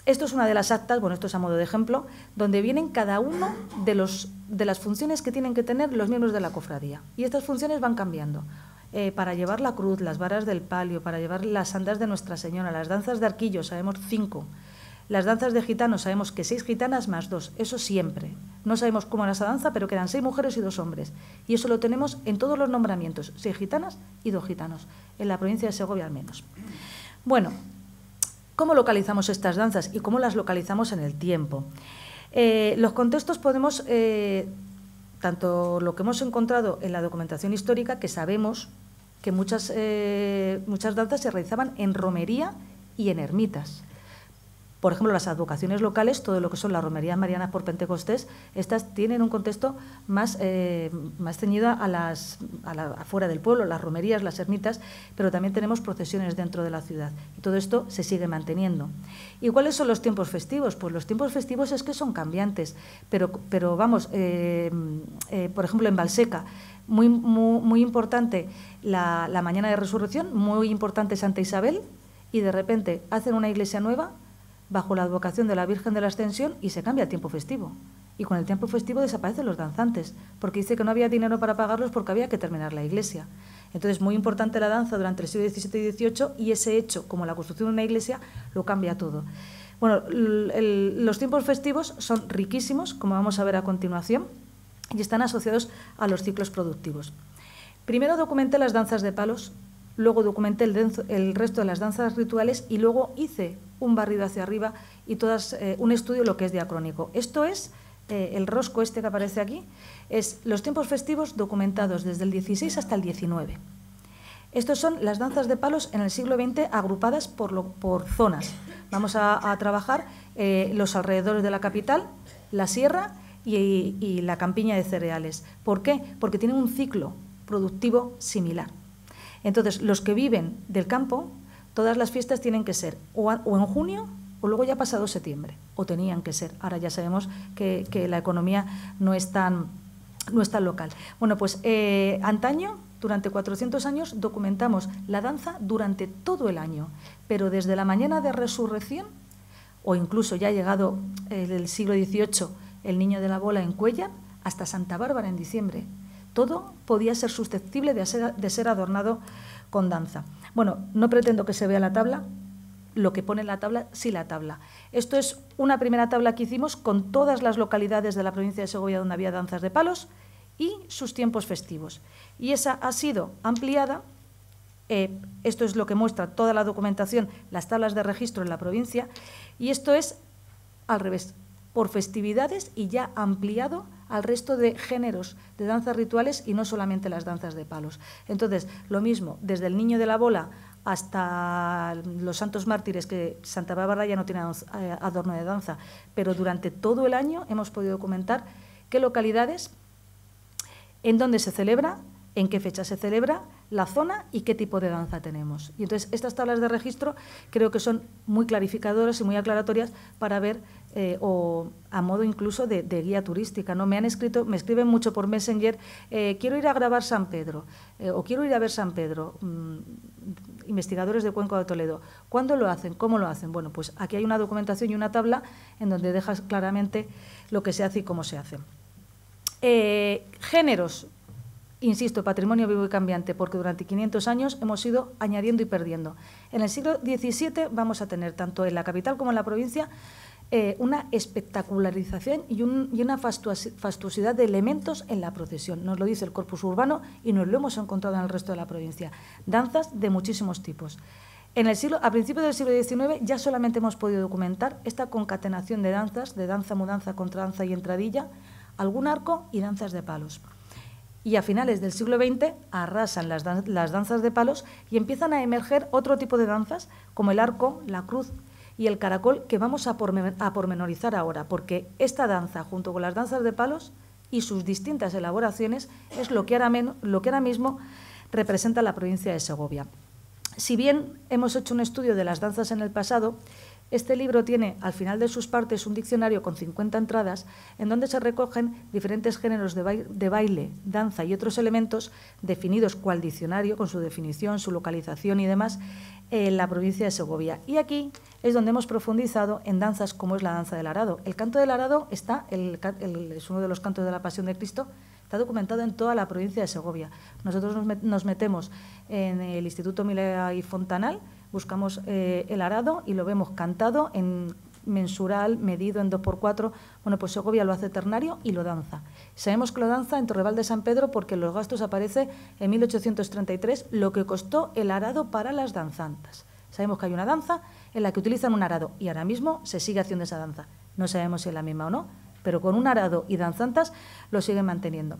Esto es una de las actas, bueno, esto es a modo de ejemplo, donde vienen cada uno de, los, de las funciones que tienen que tener los miembros de la cofradía. Y estas funciones van cambiando. Eh, para llevar la cruz, las varas del palio, para llevar las andas de Nuestra Señora, las danzas de arquillo, sabemos cinco, las danzas de gitanos sabemos que seis gitanas más dos, eso siempre. No sabemos cómo era esa danza, pero quedan seis mujeres y dos hombres. Y eso lo tenemos en todos los nombramientos, seis gitanas y dos gitanos, en la provincia de Segovia al menos. Bueno, ¿cómo localizamos estas danzas y cómo las localizamos en el tiempo? Eh, los contextos podemos, eh, tanto lo que hemos encontrado en la documentación histórica, que sabemos que muchas, eh, muchas danzas se realizaban en romería y en ermitas. Por ejemplo, las advocaciones locales, todo lo que son las romerías marianas por Pentecostés, estas tienen un contexto más, eh, más ceñido a las a la, afuera del pueblo, las romerías, las ermitas, pero también tenemos procesiones dentro de la ciudad. Y todo esto se sigue manteniendo. ¿Y cuáles son los tiempos festivos? Pues los tiempos festivos es que son cambiantes, pero, pero vamos, eh, eh, por ejemplo, en Balseca Muy, muy, importante la, la mañana de resurrección, muy importante Santa Isabel, y de repente hacen una iglesia nueva bajo la advocación de la Virgen de la Ascensión y se cambia el tiempo festivo. Y con el tiempo festivo desaparecen los danzantes, porque dice que no había dinero para pagarlos porque había que terminar la iglesia. Entonces, muy importante la danza durante el siglo XVII y XVIII y ese hecho, como la construcción de una iglesia, lo cambia todo. Bueno, los tiempos festivos son riquísimos, como vamos a ver a continuación, y están asociados a los ciclos productivos. Primero documenté las danzas de palos, luego documenté el, resto de las danzas rituales y luego hice un barrido hacia arriba y todas eh, un estudio lo que es diacrónico. Esto es eh, el rosco este que aparece aquí, es los tiempos festivos documentados desde el 16 hasta el 19. Estos son las danzas de palos en el siglo XX agrupadas por, por zonas. Vamos a, trabajar eh, los alrededores de la capital, la sierra y, y la campiña de cereales. ¿Por qué? Porque tienen un ciclo productivo similar. Entonces, los que viven del campo, todas las fiestas tienen que ser o, en junio o luego ya pasado septiembre, o tenían que ser. Ahora ya sabemos que, la economía no es tan, no es tan local. Bueno, pues eh, antaño durante 400 años documentamos la danza durante todo el año, pero desde la mañana de resurrección, o incluso ya ha llegado eh, el siglo XVIII, el niño de la bola en Cuella, hasta Santa Bárbara en diciembre, todo podía ser susceptible de ser, adornado con danza. Bueno, no pretendo que se vea la tabla, lo que pone en la tabla, sí la tabla. Esto es una primera tabla que hicimos con todas las localidades de la provincia de Segovia donde había danzas de palos y sus tiempos festivos. Y esa ha sido ampliada. Eh, esto es lo que muestra toda la documentación, las tablas de registro en la provincia. Y esto es al revés, por festividades y ya ampliado al resto de géneros de danzas rituales y no solamente las danzas de palos. Entonces, lo mismo, desde el niño de la bola hasta los santos mártires, que Santa Bárbara ya no tiene eh, adorno de danza, pero durante todo el año hemos podido documentar qué localidades, en dónde se celebra, en qué fecha se celebra, la zona y qué tipo de danza tenemos. Y entonces estas tablas de registro creo que son muy clarificadoras y muy aclaratorias para ver eh, o a modo incluso de, guía turística. ¿no? Me han escrito, me escriben mucho por Messenger, eh, quiero ir a grabar San Pedro eh, o quiero ir a ver San Pedro. Mm, investigadores de Cuenco de Toledo. ¿Cuándo lo hacen? ¿Cómo lo hacen? Bueno, pues aquí hay una documentación y una tabla en donde dejas claramente lo que se hace y cómo se hace. géneros, insisto, patrimonio vivo y cambiante, porque durante 500 años hemos ido añadiendo y perdiendo. En el siglo XVII vamos a tener, tanto en la capital como en la provincia, eh, una espectacularización y, una fastuosidad de elementos en la procesión. Nos lo dice el corpus urbano y nos lo hemos encontrado en el resto de la provincia. Danzas de muchísimos tipos. En el siglo, a principios del siglo XIX ya solamente hemos podido documentar esta concatenación de danzas, de danza, mudanza, contra-danza y entradilla, algún arco y danzas de palos. Y a finales del siglo XX arrasan las, las danzas de palos y empiezan a emerger otro tipo de danzas, como el arco, la cruz, y el caracol que vamos a, pormenorizar ahora, porque esta danza, junto con las danzas de palos y sus distintas elaboraciones, es lo que ahora, mismo representa la provincia de Segovia. Si bien hemos hecho un estudio de las danzas en el pasado, este libro tiene al final de sus partes un diccionario con 50 entradas en donde se recogen diferentes géneros de baile, de baile, danza y otros elementos definidos cual diccionario con su definición, su localización y demás en la provincia de Segovia. Y aquí es donde hemos profundizado en danzas como es la danza del arado. El canto del arado está, es uno de los cantos de la Pasión de Cristo, está documentado en toda la provincia de Segovia. Nosotros nos, metemos en el Instituto Milea y Fontanal, buscamos eh, el arado y lo vemos cantado en mensural, medido en 2x4. Bueno, pues Segovia lo hace ternario y lo danza. Sabemos que lo danza en Torreval de San Pedro porque en los gastos aparece en 1833 lo que costó el arado para las danzantas. Sabemos que hay una danza en la que utilizan un arado y ahora mismo se sigue haciendo esa danza. No sabemos si es la misma o no, pero con un arado y danzantas lo siguen manteniendo.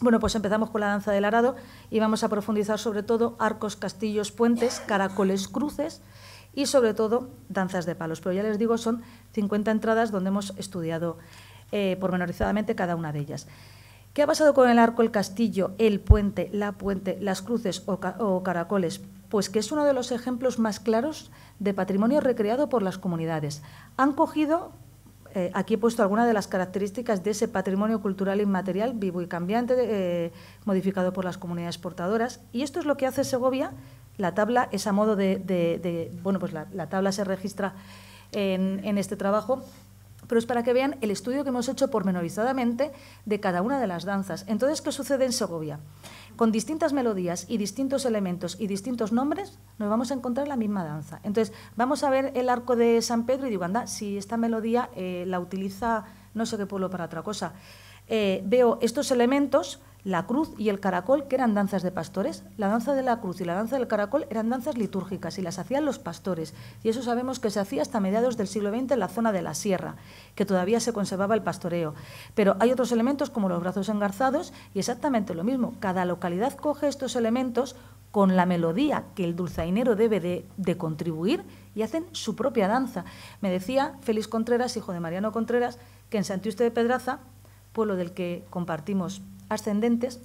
Bueno, pues empezamos con la danza del arado y vamos a profundizar sobre todo arcos, castillos, puentes, caracoles, cruces y sobre todo danzas de palos. Pero ya les digo, son 50 entradas donde hemos estudiado eh, pormenorizadamente cada una de ellas. ¿Qué ha pasado con el arco, el castillo, el puente, la puente, las cruces o, caracoles? Pues que es uno de los ejemplos más claros de patrimonio recreado por las comunidades. Han cogido eh, aquí he puesto algunas de las características de ese patrimonio cultural inmaterial vivo y cambiante eh, modificado por las comunidades portadoras. Y esto es lo que hace Segovia. La tabla es a modo de, bueno, pues la, tabla se registra en este trabajo pero es para que vean el estudio que hemos hecho pormenorizadamente de cada una de las danzas. Entonces, ¿qué sucede en Segovia? Con distintas melodías y distintos elementos y distintos nombres, nos vamos a encontrar la misma danza. Entonces, vamos a ver el arco de San Pedro y digo, anda, si esta melodía eh, la utiliza no sé qué pueblo para otra cosa. Eh, veo estos elementos la cruz y el caracol, que eran danzas de pastores. La danza de la cruz y la danza del caracol eran danzas litúrgicas y las hacían los pastores. Y eso sabemos que se hacía hasta mediados del siglo XX en la zona de la sierra, que todavía se conservaba el pastoreo. Pero hay otros elementos como los brazos engarzados y exactamente lo mismo. Cada localidad coge estos elementos con la melodía que el dulzainero debe de, contribuir y hacen su propia danza. Me decía Félix Contreras, hijo de Mariano Contreras, que en Santiuste de Pedraza, pueblo del que compartimos ascendentes,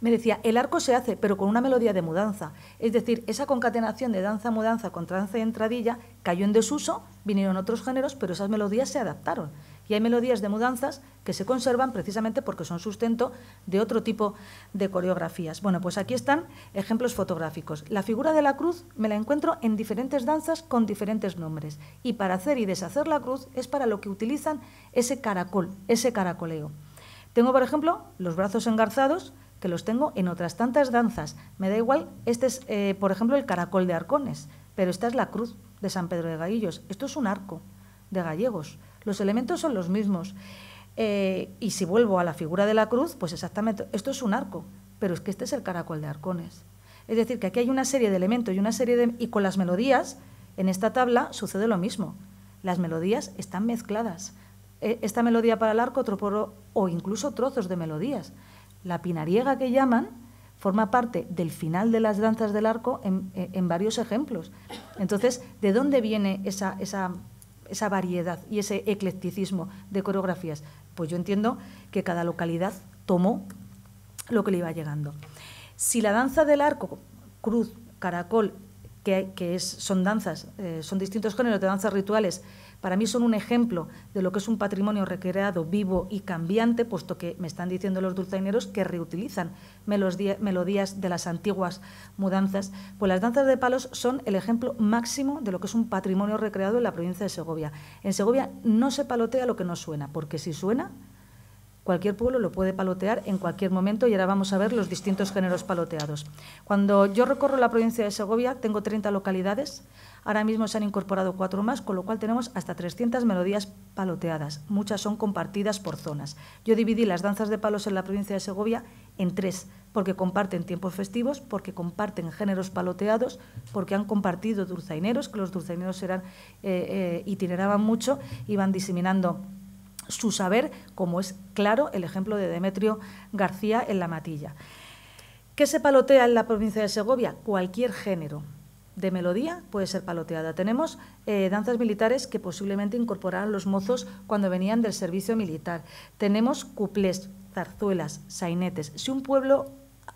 me decía, el arco se hace, pero con una melodía de mudanza. Es decir, esa concatenación de danza-mudanza con danza y entradilla cayó en desuso, vinieron otros géneros, pero esas melodías se adaptaron. Y hay melodías de mudanzas que se conservan precisamente porque son sustento de otro tipo de coreografías. Bueno, pues aquí están ejemplos fotográficos. La figura de la cruz me la encuentro en diferentes danzas con diferentes nombres. Y para hacer y deshacer la cruz es para lo que utilizan ese caracol, ese caracoleo. Tengo, por ejemplo, los brazos engarzados, que los tengo en otras tantas danzas. Me da igual, este es, eh, por ejemplo, el caracol de arcones, pero esta es la cruz de San Pedro de Gallillos. Esto es un arco de gallegos. Los elementos son los mismos. Eh, y si vuelvo a la figura de la cruz, pues exactamente, esto es un arco, pero es que este es el caracol de arcones. Es decir, que aquí hay una serie de elementos y una serie de... Y con las melodías, en esta tabla sucede lo mismo. Las melodías están mezcladas. E, esta melodía para el arco, otro o incluso trozos de melodías. La pinariega que llaman forma parte del final de las danzas del arco en, e, varios ejemplos. Entonces, ¿de dónde viene esa, variedad y ese eclecticismo de coreografías? Pues yo entiendo que cada localidad tomó lo que le iba llegando. Si la danza del arco, cruz, caracol, que, son danzas, eh, son distintos géneros de danzas rituales para mí son un ejemplo de lo que es un patrimonio recreado, vivo y cambiante, puesto que me están diciendo los dulzaineros que reutilizan melodías de las antiguas mudanzas. Pues las danzas de palos son el ejemplo máximo de lo que es un patrimonio recreado en la provincia de Segovia. En Segovia no se palotea lo que no suena, porque si suena, Cualquier pueblo lo puede palotear en cualquier momento y ahora vamos a ver los distintos géneros paloteados. Cuando yo recorro la provincia de Segovia, tengo 30 localidades, ahora mismo se han incorporado cuatro más, con lo cual tenemos hasta 300 melodías paloteadas. Muchas son compartidas por zonas. Yo dividí las danzas de palos en la provincia de Segovia en tres, porque comparten tiempos festivos, porque comparten géneros paloteados, porque han compartido dulzaineros, que los dulzaineros eran, eh, eh, itineraban mucho, iban diseminando su saber, como es claro el ejemplo de Demetrio García en La Matilla. ¿Qué se palotea en la provincia de Segovia? Cualquier género de melodía puede ser paloteada. Tenemos eh, danzas militares que posiblemente incorporaron los mozos cuando venían del servicio militar. Tenemos cuplés, zarzuelas, sainetes. Si un pueblo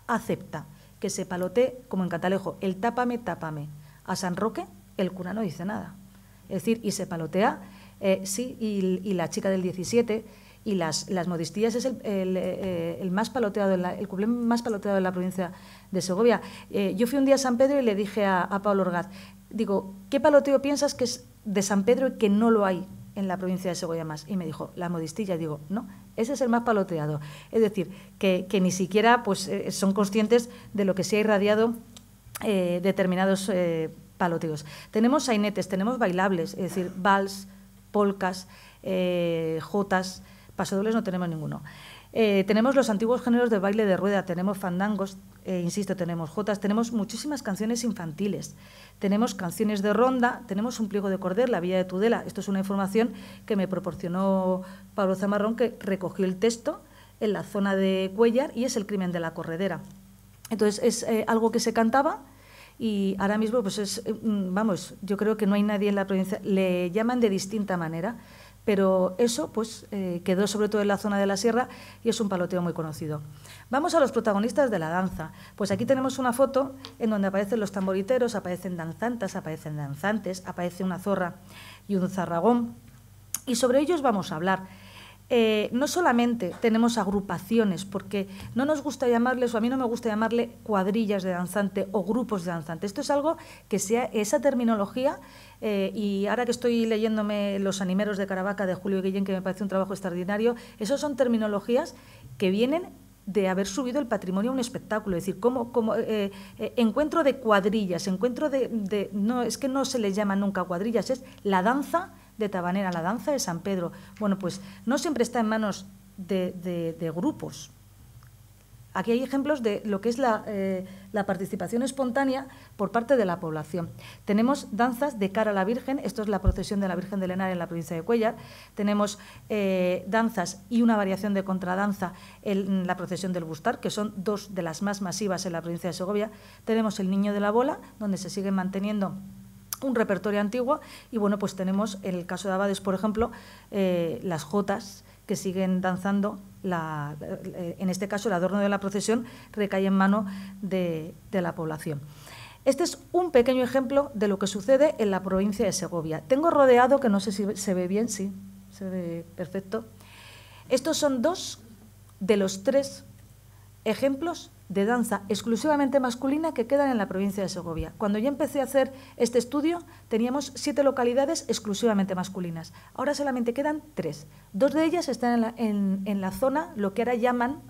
acepta que se palotee, como en Catalejo, el tápame, tápame, a San Roque, el cura no dice nada. Es decir, y se palotea eh, sí, y, La chica del 17 y Las, modistillas es el, el, eh, más paloteado, el cuplé más paloteado de la provincia de Segovia. Eh, yo fui un día a San Pedro y le dije a, Pablo Orgaz, digo, ¿qué paloteo piensas que es de San Pedro y que no lo hay en la provincia de Segovia más? Y me dijo, la modistilla. digo, no, ese es el más paloteado. Es decir, que, ni siquiera pues, son conscientes de lo que se ha irradiado determinados paloteos. Tenemos sainetes, tenemos bailables, es decir, vals, polcas, eh, jotas, pasodobles no tenemos ninguno. Eh, tenemos los antiguos géneros de baile de rueda, tenemos fandangos, eh, insisto, tenemos jotas, tenemos muchísimas canciones infantiles, tenemos canciones de ronda, tenemos un pliego de cordel, la vía de Tudela. Esto es una información que me proporcionó Pablo Zamarrón, que recogió el texto en la zona de Cuellar y es el crimen de la corredera. Entonces, es algo que se cantaba y ahora mismo pues es eh, mm, vamos yo creo que no hay nadie en la provincia le llaman de distinta manera pero eso pues eh, quedó sobre todo en la zona de la sierra y es un paloteo muy conocido vamos a los protagonistas de la danza pues aquí tenemos una foto en donde aparecen los tamboriteros aparecen danzantas aparecen danzantes aparece una zorra y un zarragón y sobre ellos vamos a hablar eh, no solamente tenemos agrupaciones, porque no nos gusta llamarles, o a mí no me gusta llamarle cuadrillas de danzante o grupos de danzante. Esto es algo que sea esa terminología, eh, y ahora que estoy leyéndome Los Animeros de Caravaca de Julio Guillén, que me parece un trabajo extraordinario, esas son terminologías que vienen de haber subido el patrimonio a un espectáculo, es decir, como, eh, encuentro de cuadrillas, encuentro de, no es que no se les llama nunca cuadrillas, es la danza de Tabanera, la danza de San Pedro. Bueno, pues no siempre está en manos de, grupos. Aquí hay ejemplos de lo que es eh, la, participación espontánea por parte de la población. Tenemos danzas de cara a la Virgen, esto es la procesión de la Virgen de Lenar en la provincia de Cuellar. Tenemos eh, danzas y una variación de contradanza en la procesión del Bustar, que son dos de las más masivas en la provincia de Segovia. Tenemos el Niño de la Bola, donde se siguen manteniendo un repertorio antiguo y bueno, pues tenemos en el caso de Abades, por ejemplo, eh, las jotas que siguen danzando, la, eh, en este caso el adorno de la procesión recae en mano de, de la población. Este es un pequeño ejemplo de lo que sucede en la provincia de Segovia. Tengo rodeado, que no sé si se ve bien, sí, se ve perfecto. Estos son dos de los tres ejemplos de danza exclusivamente masculina que quedan en la provincia de Segovia. Cuando yo empecé a hacer este estudio teníamos siete localidades exclusivamente masculinas. Ahora solamente quedan tres. Dos de ellas están en la, en, la zona, lo que ahora llaman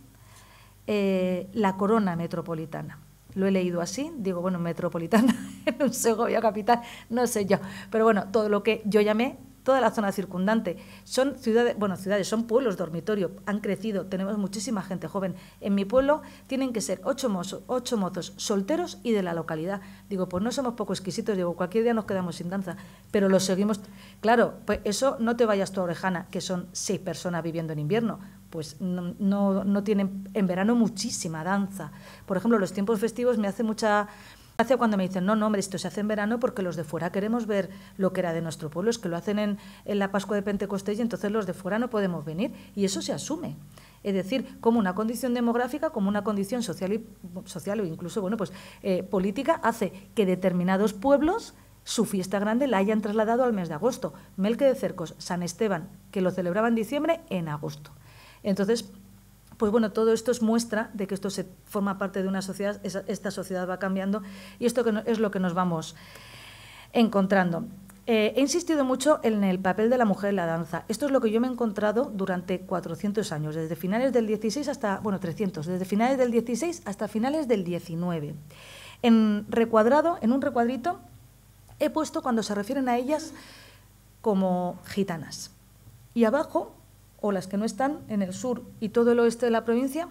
eh, la corona metropolitana. Lo he leído así, digo, bueno, metropolitana en Segovia capital, no sé yo. Pero bueno, todo lo que yo llamé toda la zona circundante. Son ciudades, bueno, ciudades, son pueblos dormitorio, han crecido, tenemos muchísima gente joven. En mi pueblo tienen que ser ocho, mozos, ocho mozos solteros y de la localidad. Digo, pues no somos poco exquisitos, digo, cualquier día nos quedamos sin danza, pero lo seguimos. Claro, pues eso no te vayas tu Orejana, que son seis personas viviendo en invierno pues no, no, tienen en verano muchísima danza. Por ejemplo, los tiempos festivos me hace mucha, Hace cuando me dicen, no, no, hombre, esto se hace en verano porque los de fuera queremos ver lo que era de nuestro pueblo, es que lo hacen en, la Pascua de Pentecostés y entonces los de fuera no podemos venir. Y eso se asume. Es decir, como una condición demográfica, como una condición social, y, social o incluso bueno, pues, eh, política, hace que determinados pueblos su fiesta grande la hayan trasladado al mes de agosto. Melque de Cercos, San Esteban, que lo celebraba en diciembre, en agosto. Entonces, pues bueno, todo esto es muestra de que esto se forma parte de una sociedad, esta sociedad va cambiando y esto es lo que nos vamos encontrando. Eh, he insistido mucho en el papel de la mujer en la danza. Esto es lo que yo me he encontrado durante 400 años, desde finales del 16 hasta, bueno, 300, desde finales del 16 hasta finales del 19. En recuadrado, en un recuadrito, he puesto cuando se refieren a ellas como gitanas. Y abajo o las que no están en el sur y todo el oeste de la provincia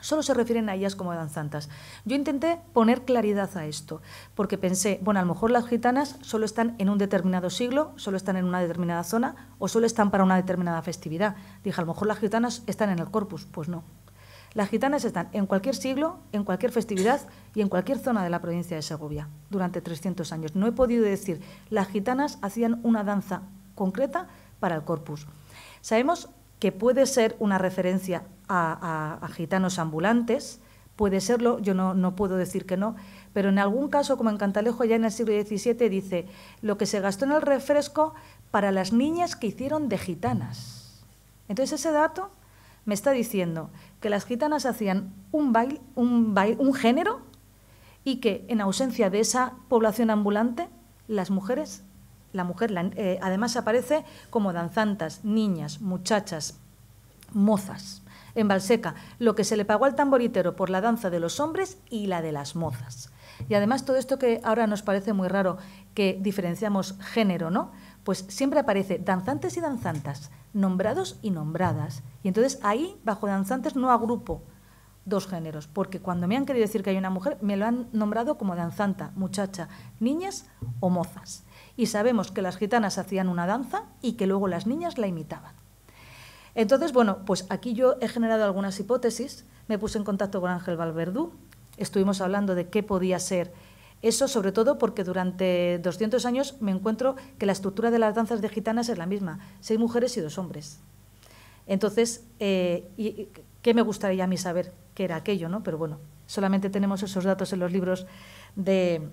solo se refieren a ellas como danzantas. Yo intenté poner claridad a esto, porque pensé, bueno, a lo mejor las gitanas solo están en un determinado siglo, solo están en una determinada zona o solo están para una determinada festividad. Dije, a lo mejor las gitanas están en el corpus, pues no. Las gitanas están en cualquier siglo, en cualquier festividad y en cualquier zona de la provincia de Segovia durante 300 años. No he podido decir, las gitanas hacían una danza concreta para el corpus. Sabemos que puede ser una referencia a, gitanos ambulantes, puede serlo, yo no, puedo decir que no, pero en algún caso, como en Cantalejo ya en el siglo XVII, dice lo que se gastó en el refresco para las niñas que hicieron de gitanas. Entonces ese dato me está diciendo que las gitanas hacían un, baile, un, baile, un género y que en ausencia de esa población ambulante, las mujeres la mujer eh, además aparece como danzantas, niñas, muchachas, mozas. En Valseca lo que se le pagó al tamboritero por la danza de los hombres y la de las mozas. Y además todo esto que ahora nos parece muy raro, que diferenciamos género, ¿no? Pues siempre aparece danzantes y danzantas, nombrados y nombradas. Y entonces ahí, bajo danzantes, no agrupo dos géneros, porque cuando me han querido decir que hay una mujer, me lo han nombrado como danzanta, muchacha, niñas o mozas y sabemos que las gitanas hacían una danza y que luego las niñas la imitaban. Entonces, bueno, pues aquí yo he generado algunas hipótesis, me puse en contacto con Ángel Valverdú, estuvimos hablando de qué podía ser eso, sobre todo porque durante 200 años me encuentro que la estructura de las danzas de gitanas es la misma, seis mujeres y dos hombres. Entonces, eh, ¿qué me gustaría a mí saber qué era aquello? ¿no? Pero bueno, solamente tenemos esos datos en los libros de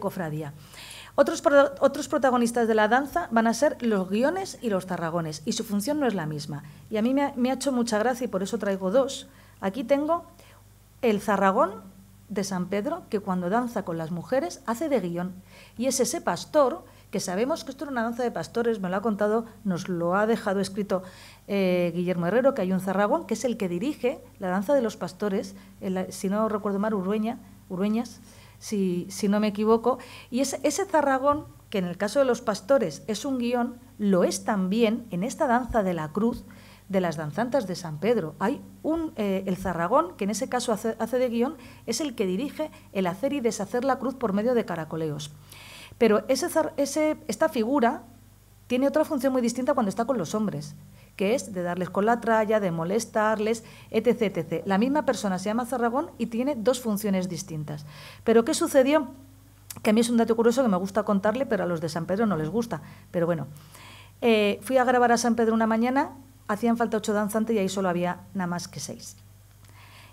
cofradía. Otros, protagonistas de la danza van a ser los guiones y los zarragones, y su función no es la misma. Y a mí me ha, hecho mucha gracia y por eso traigo dos. Aquí tengo el zarragón de San Pedro, que cuando danza con las mujeres hace de guión, y es ese pastor que sabemos que esto era una danza de pastores, me lo ha contado, nos lo ha dejado escrito eh, Guillermo Herrero, que hay un zarragón, que es el que dirige la danza de los pastores, si no recuerdo mal, Urueña, Urueñas, si, no me equivoco. Y ese Zarragón, que en el caso de los pastores es un guión, lo es también en esta danza de la cruz de las danzantas de San Pedro. Hay un, eh, el Zarragón, que en ese caso hace, de guión, es el que dirige el hacer y deshacer la cruz por medio de caracoleos. Pero ese, ese, esta figura tiene otra función muy distinta cuando está con los hombres que es de darles con la tralla, de molestarles, etc, La misma persona se llama Zarragón y tiene dos funciones distintas. Pero ¿qué sucedió? Que a mí es un dato curioso que me gusta contarle, pero a los de San Pedro no les gusta. Pero bueno, eh, fui a grabar a San Pedro una mañana, hacían falta ocho danzantes y ahí solo había nada más que seis.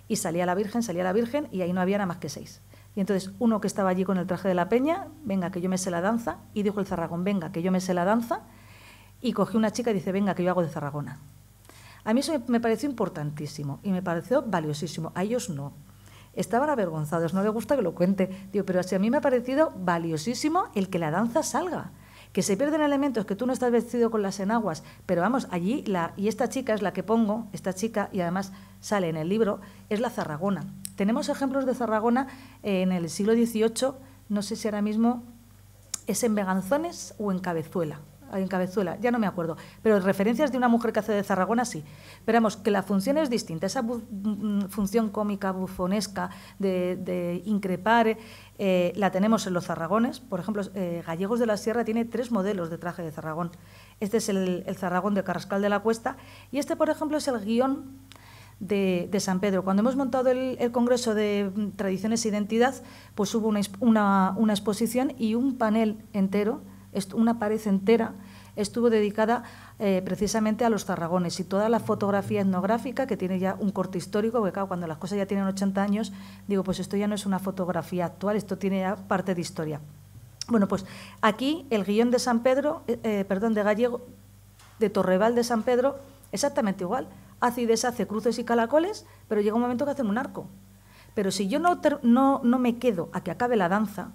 Y salía la Virgen, salía la Virgen y ahí no había nada más que seis. Y entonces uno que estaba allí con el traje de la peña, venga, que yo me sé la danza, y dijo el zarragón, venga, que yo me sé la danza, y cogí una chica y dice, venga, que yo hago de Zarragona. A mí eso me pareció importantísimo y me pareció valiosísimo. A ellos no. Estaban avergonzados, no les gusta que lo cuente. Digo, pero así a mí me ha parecido valiosísimo el que la danza salga. Que se pierden elementos, que tú no estás vestido con las enaguas, pero vamos, allí, la, y esta chica es la que pongo, esta chica, y además sale en el libro, es la Zarragona. Tenemos ejemplos de Zarragona en el siglo XVIII, no sé si ahora mismo es en Veganzones o en Cabezuela, en Cabezuela, ya no me acuerdo, pero referencias de una mujer que hace de Zarragona sí. vamos, que la función es distinta, esa mm, función cómica, bufonesca, de, increpar, eh, la tenemos en los zarragones. Por ejemplo, eh, Gallegos de la Sierra tiene tres modelos de traje de zarragón. Este es el, zarragón de Carrascal de la Cuesta y este, por ejemplo, es el guión de, San Pedro. Cuando hemos montado el, Congreso de mm, Tradiciones e Identidad, pues hubo una exposición y un panel entero una pared entera estuvo dedicada eh, precisamente a los zarragones y toda la fotografía etnográfica que tiene ya un corte histórico, porque cuando las cosas ya tienen 80 años, digo, pues esto ya no es una fotografía actual, esto tiene ya parte de historia. Bueno, pues aquí el guión de San Pedro, eh, eh, perdón, de Gallego, de Torreval de San Pedro, exactamente igual. Hace y deshace cruces y calacoles, pero llega un momento que hacen un arco. Pero si yo no, no, no me quedo a que acabe la danza,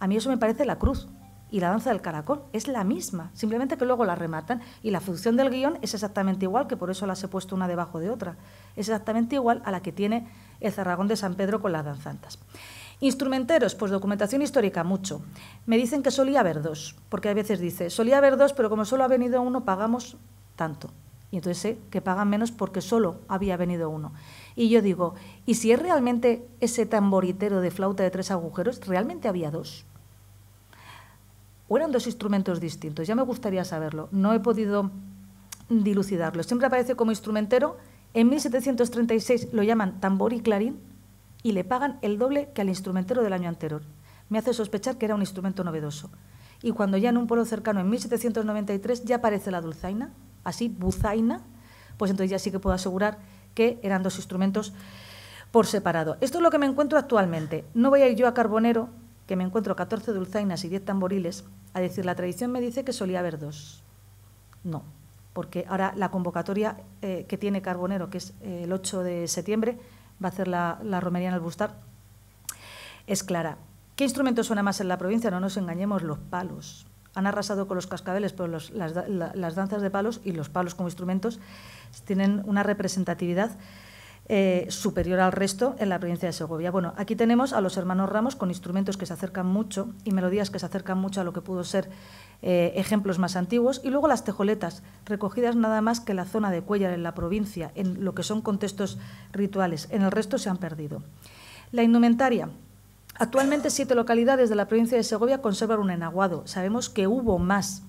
a mí eso me parece la cruz y la danza del caracol. Es la misma, simplemente que luego la rematan. Y la función del guión es exactamente igual, que por eso las he puesto una debajo de otra. Es exactamente igual a la que tiene el Zarragón de San Pedro con las danzantas. Instrumenteros, pues documentación histórica, mucho. Me dicen que solía haber dos, porque a veces dice, solía haber dos, pero como solo ha venido uno, pagamos tanto. Y entonces sé que pagan menos porque solo había venido uno. Y yo digo, ¿y si es realmente ese tamboritero de flauta de tres agujeros? Realmente había dos. ¿O eran dos instrumentos distintos? Ya me gustaría saberlo. No he podido dilucidarlo. Siempre aparece como instrumentero. En 1736 lo llaman tambor y clarín y le pagan el doble que al instrumentero del año anterior. Me hace sospechar que era un instrumento novedoso. Y cuando ya en un pueblo cercano, en 1793, ya aparece la dulzaina, así, buzaina, pues entonces ya sí que puedo asegurar que eran dos instrumentos por separado. Esto es lo que me encuentro actualmente. No voy a ir yo a Carbonero que me encuentro 14 dulzainas y 10 tamboriles, a decir, la tradición me dice que solía haber dos. No, porque ahora la convocatoria eh, que tiene Carbonero, que es eh, el 8 de septiembre, va a hacer la, romería en Albustar, es clara. ¿Qué instrumento suena más en la provincia? No nos engañemos, los palos. Han arrasado con los cascabeles, pero las, las danzas de palos y los palos como instrumentos tienen una representatividad eh, superior al resto en la provincia de Segovia. Bueno, aquí tenemos a los hermanos Ramos con instrumentos que se acercan mucho y melodías que se acercan mucho a lo que pudo ser eh, ejemplos más antiguos. Y luego las tejoletas, recogidas nada más que la zona de Cuellar en la provincia, en lo que son contextos rituales. En el resto se han perdido. La indumentaria. Actualmente siete localidades de la provincia de Segovia conservan un enaguado. Sabemos que hubo más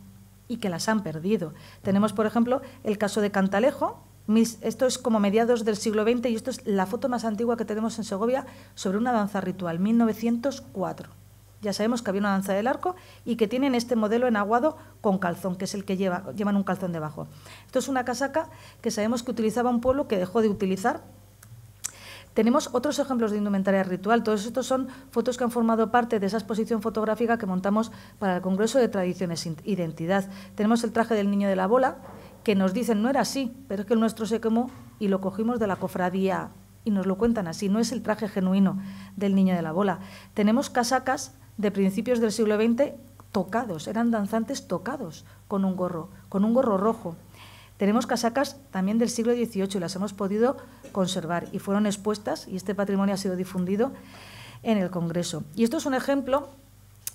y que las han perdido. Tenemos, por ejemplo, el caso de Cantalejo, esto es como mediados del siglo XX y esto es la foto más antigua que tenemos en Segovia sobre una danza ritual, 1904. Ya sabemos que había una danza del arco y que tienen este modelo en aguado con calzón, que es el que llevan un calzón debajo. Esto es una casaca que sabemos que utilizaba un pueblo que dejó de utilizar tenemos otros ejemplos de indumentaria ritual. Todos estos son fotos que han formado parte de esa exposición fotográfica que montamos para el Congreso de Tradiciones e Identidad. Tenemos el traje del niño de la bola, que nos dicen no era así, pero es que el nuestro se quemó y lo cogimos de la cofradía y nos lo cuentan así, no es el traje genuino del niño de la bola. Tenemos casacas de principios del siglo XX tocados, eran danzantes tocados con un gorro, con un gorro rojo. Tenemos casacas también del siglo XVIII y las hemos podido conservar y fueron expuestas y este patrimonio ha sido difundido en el Congreso. Y esto es un ejemplo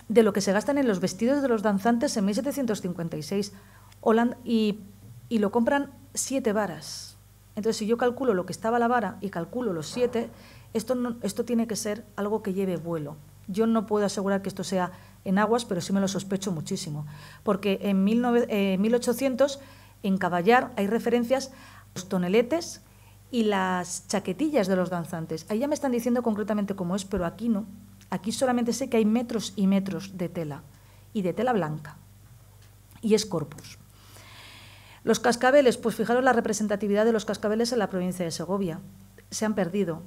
de lo que se gastan en los vestidos de los danzantes en 1756. Holanda, y y lo compran siete varas. Entonces, si yo calculo lo que estaba la vara y calculo los siete, esto, esto tiene que ser algo que lleve vuelo. Yo no puedo asegurar que esto sea en aguas, pero sí me lo sospecho muchísimo. Porque en 1800, eh, en Caballar, hay referencias a los toneletes y las chaquetillas de los danzantes. Ahí ya me están diciendo concretamente cómo es, pero aquí no. Aquí solamente sé que hay metros y metros de tela, y de tela blanca, y es corpus. Los cascabeles, pues fijaros la representatividad de los cascabeles en la provincia de Segovia. Se han perdido.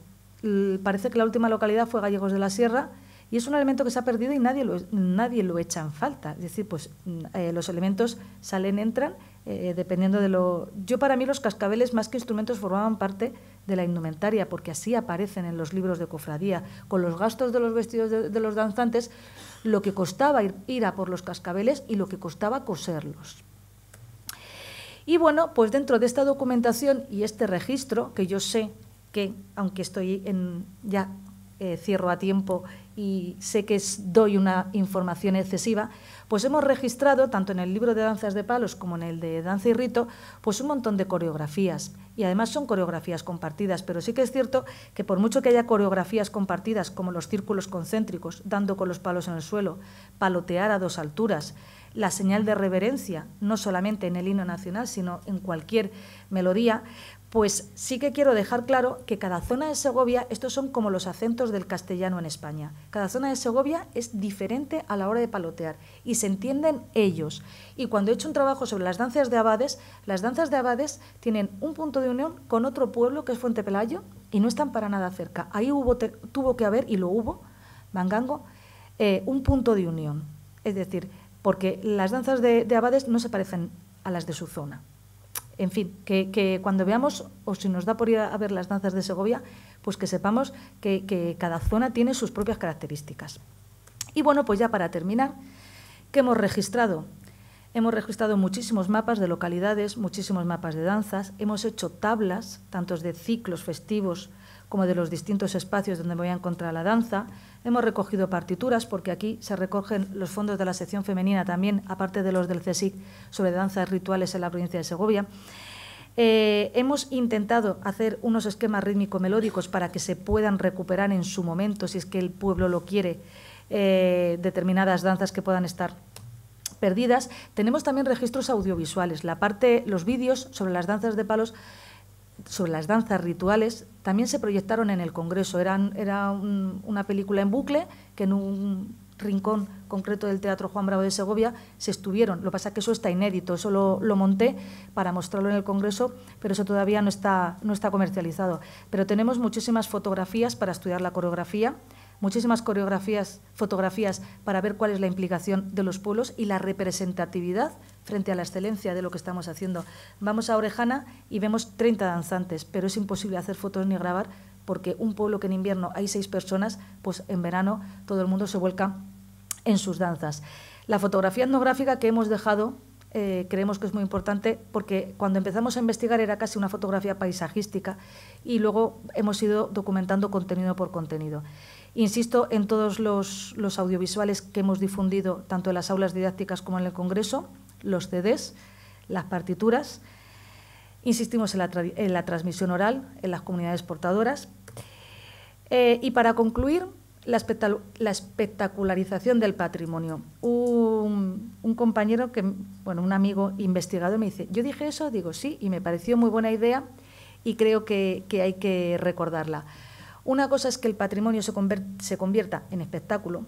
Parece que la última localidad fue Gallegos de la Sierra y es un elemento que se ha perdido y nadie lo, nadie lo echa en falta. Es decir, pues eh, los elementos salen, entran, eh, dependiendo de lo... Yo para mí los cascabeles más que instrumentos formaban parte de la indumentaria, porque así aparecen en los libros de cofradía, con los gastos de los vestidos de, los danzantes, lo que costaba ir a por los cascabeles y lo que costaba coserlos. Y bueno, pues dentro de esta documentación y este registro, que yo sé que, aunque estoy en, ya eh, cierro a tiempo y sé que doy una información excesiva, pues hemos registrado, tanto en el libro de danzas de palos como en el de danza y rito, pues un montón de coreografías. Y además son coreografías compartidas, pero sí que es cierto que por mucho que haya coreografías compartidas, como los círculos concéntricos, dando con los palos en el suelo, palotear a dos alturas, la señal de reverencia, no solamente en el himno nacional, sino en cualquier melodía, pues sí que quiero dejar claro que cada zona de Segovia, estos son como los acentos del castellano en España, cada zona de Segovia es diferente a la hora de palotear y se entienden ellos. Y cuando he hecho un trabajo sobre las danzas de abades, las danzas de abades tienen un punto de unión con otro pueblo que es Fuente Pelayo y no están para nada cerca. Ahí hubo, tuvo que haber, y lo hubo, Mangango, eh, un punto de unión. Es decir, porque las danzas de, abades no se parecen a las de su zona. En fin, que, cuando veamos, o si nos da por ir a ver las danzas de Segovia, pues que sepamos que, cada zona tiene sus propias características. Y bueno, pues ya para terminar, ¿qué hemos registrado? Hemos registrado muchísimos mapas de localidades, muchísimos mapas de danzas, hemos hecho tablas, tantos de ciclos festivos como de los distintos espacios donde me voy a encontrar la danza. Hemos recogido partituras porque aquí se recogen los fondos de la sección femenina también, aparte de los del CSIC sobre danzas rituales en la provincia de Segovia. Eh, hemos intentado hacer unos esquemas rítmico-melódicos para que se puedan recuperar en su momento, si es que el pueblo lo quiere, eh, determinadas danzas que puedan estar perdidas. Tenemos también registros audiovisuales, la parte, los vídeos sobre las danzas de palos sobre las danzas rituales también se proyectaron en el Congreso. era una película en bucle que en un rincón concreto del Teatro Juan Bravo de Segovia se estuvieron. Lo que pasa es que eso está inédito, eso lo, lo, monté para mostrarlo en el Congreso, pero eso todavía no está, no está comercializado. Pero tenemos muchísimas fotografías para estudiar la coreografía muchísimas coreografías, fotografías para ver cuál es la implicación de los pueblos y la representatividad frente a la excelencia de lo que estamos haciendo. Vamos a Orejana y vemos 30 danzantes, pero es imposible hacer fotos ni grabar porque un pueblo que en invierno hay seis personas, pues en verano todo el mundo se vuelca en sus danzas. La fotografía etnográfica que hemos dejado eh, creemos que es muy importante porque cuando empezamos a investigar era casi una fotografía paisajística y luego hemos ido documentando contenido por contenido. Insisto en todos los, audiovisuales que hemos difundido, tanto en las aulas didácticas como en el Congreso, los CDs, las partituras. Insistimos en la, transmisión oral, en las comunidades portadoras. Eh, y para concluir, la, espectacularización del patrimonio. Un, compañero, que, bueno, un amigo investigador me dice, yo dije eso, digo sí, y me pareció muy buena idea y creo que hay que recordarla. Una cosa es que el patrimonio se, convierta en espectáculo,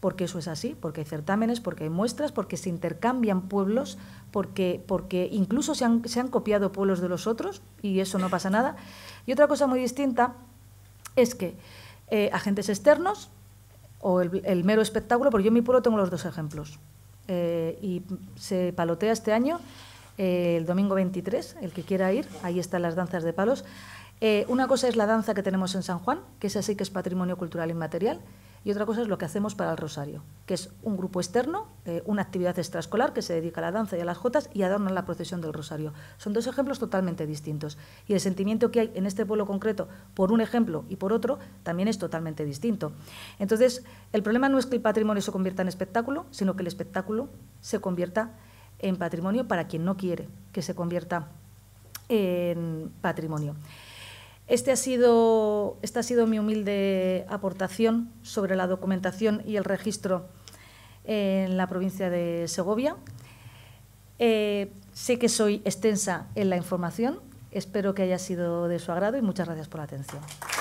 porque eso es así, porque hay certámenes, porque hay muestras, porque se intercambian pueblos, porque, porque incluso se han, copiado pueblos de los otros y eso no pasa nada. Y otra cosa muy distinta es que eh, agentes externos o el, mero espectáculo, porque yo en mi pueblo tengo los dos ejemplos, eh, y se palotea este año, eh, el domingo 23, el que quiera ir, ahí están las danzas de palos, eh, una cosa es la danza que tenemos en San Juan, que es así que es patrimonio cultural inmaterial, y otra cosa es lo que hacemos para el Rosario, que es un grupo externo, eh, una actividad extraescolar que se dedica a la danza y a las jotas y adorna la procesión del Rosario. Son dos ejemplos totalmente distintos. Y el sentimiento que hay en este pueblo concreto por un ejemplo y por otro también es totalmente distinto. Entonces, el problema no es que el patrimonio se convierta en espectáculo, sino que el espectáculo se convierta en patrimonio para quien no quiere que se convierta en patrimonio. Este esta ha sido mi humilde aportación sobre la documentación y el registro en la provincia de Segovia. Eh, sé que soy extensa en la información, espero que haya sido de su agrado y muchas gracias por la atención.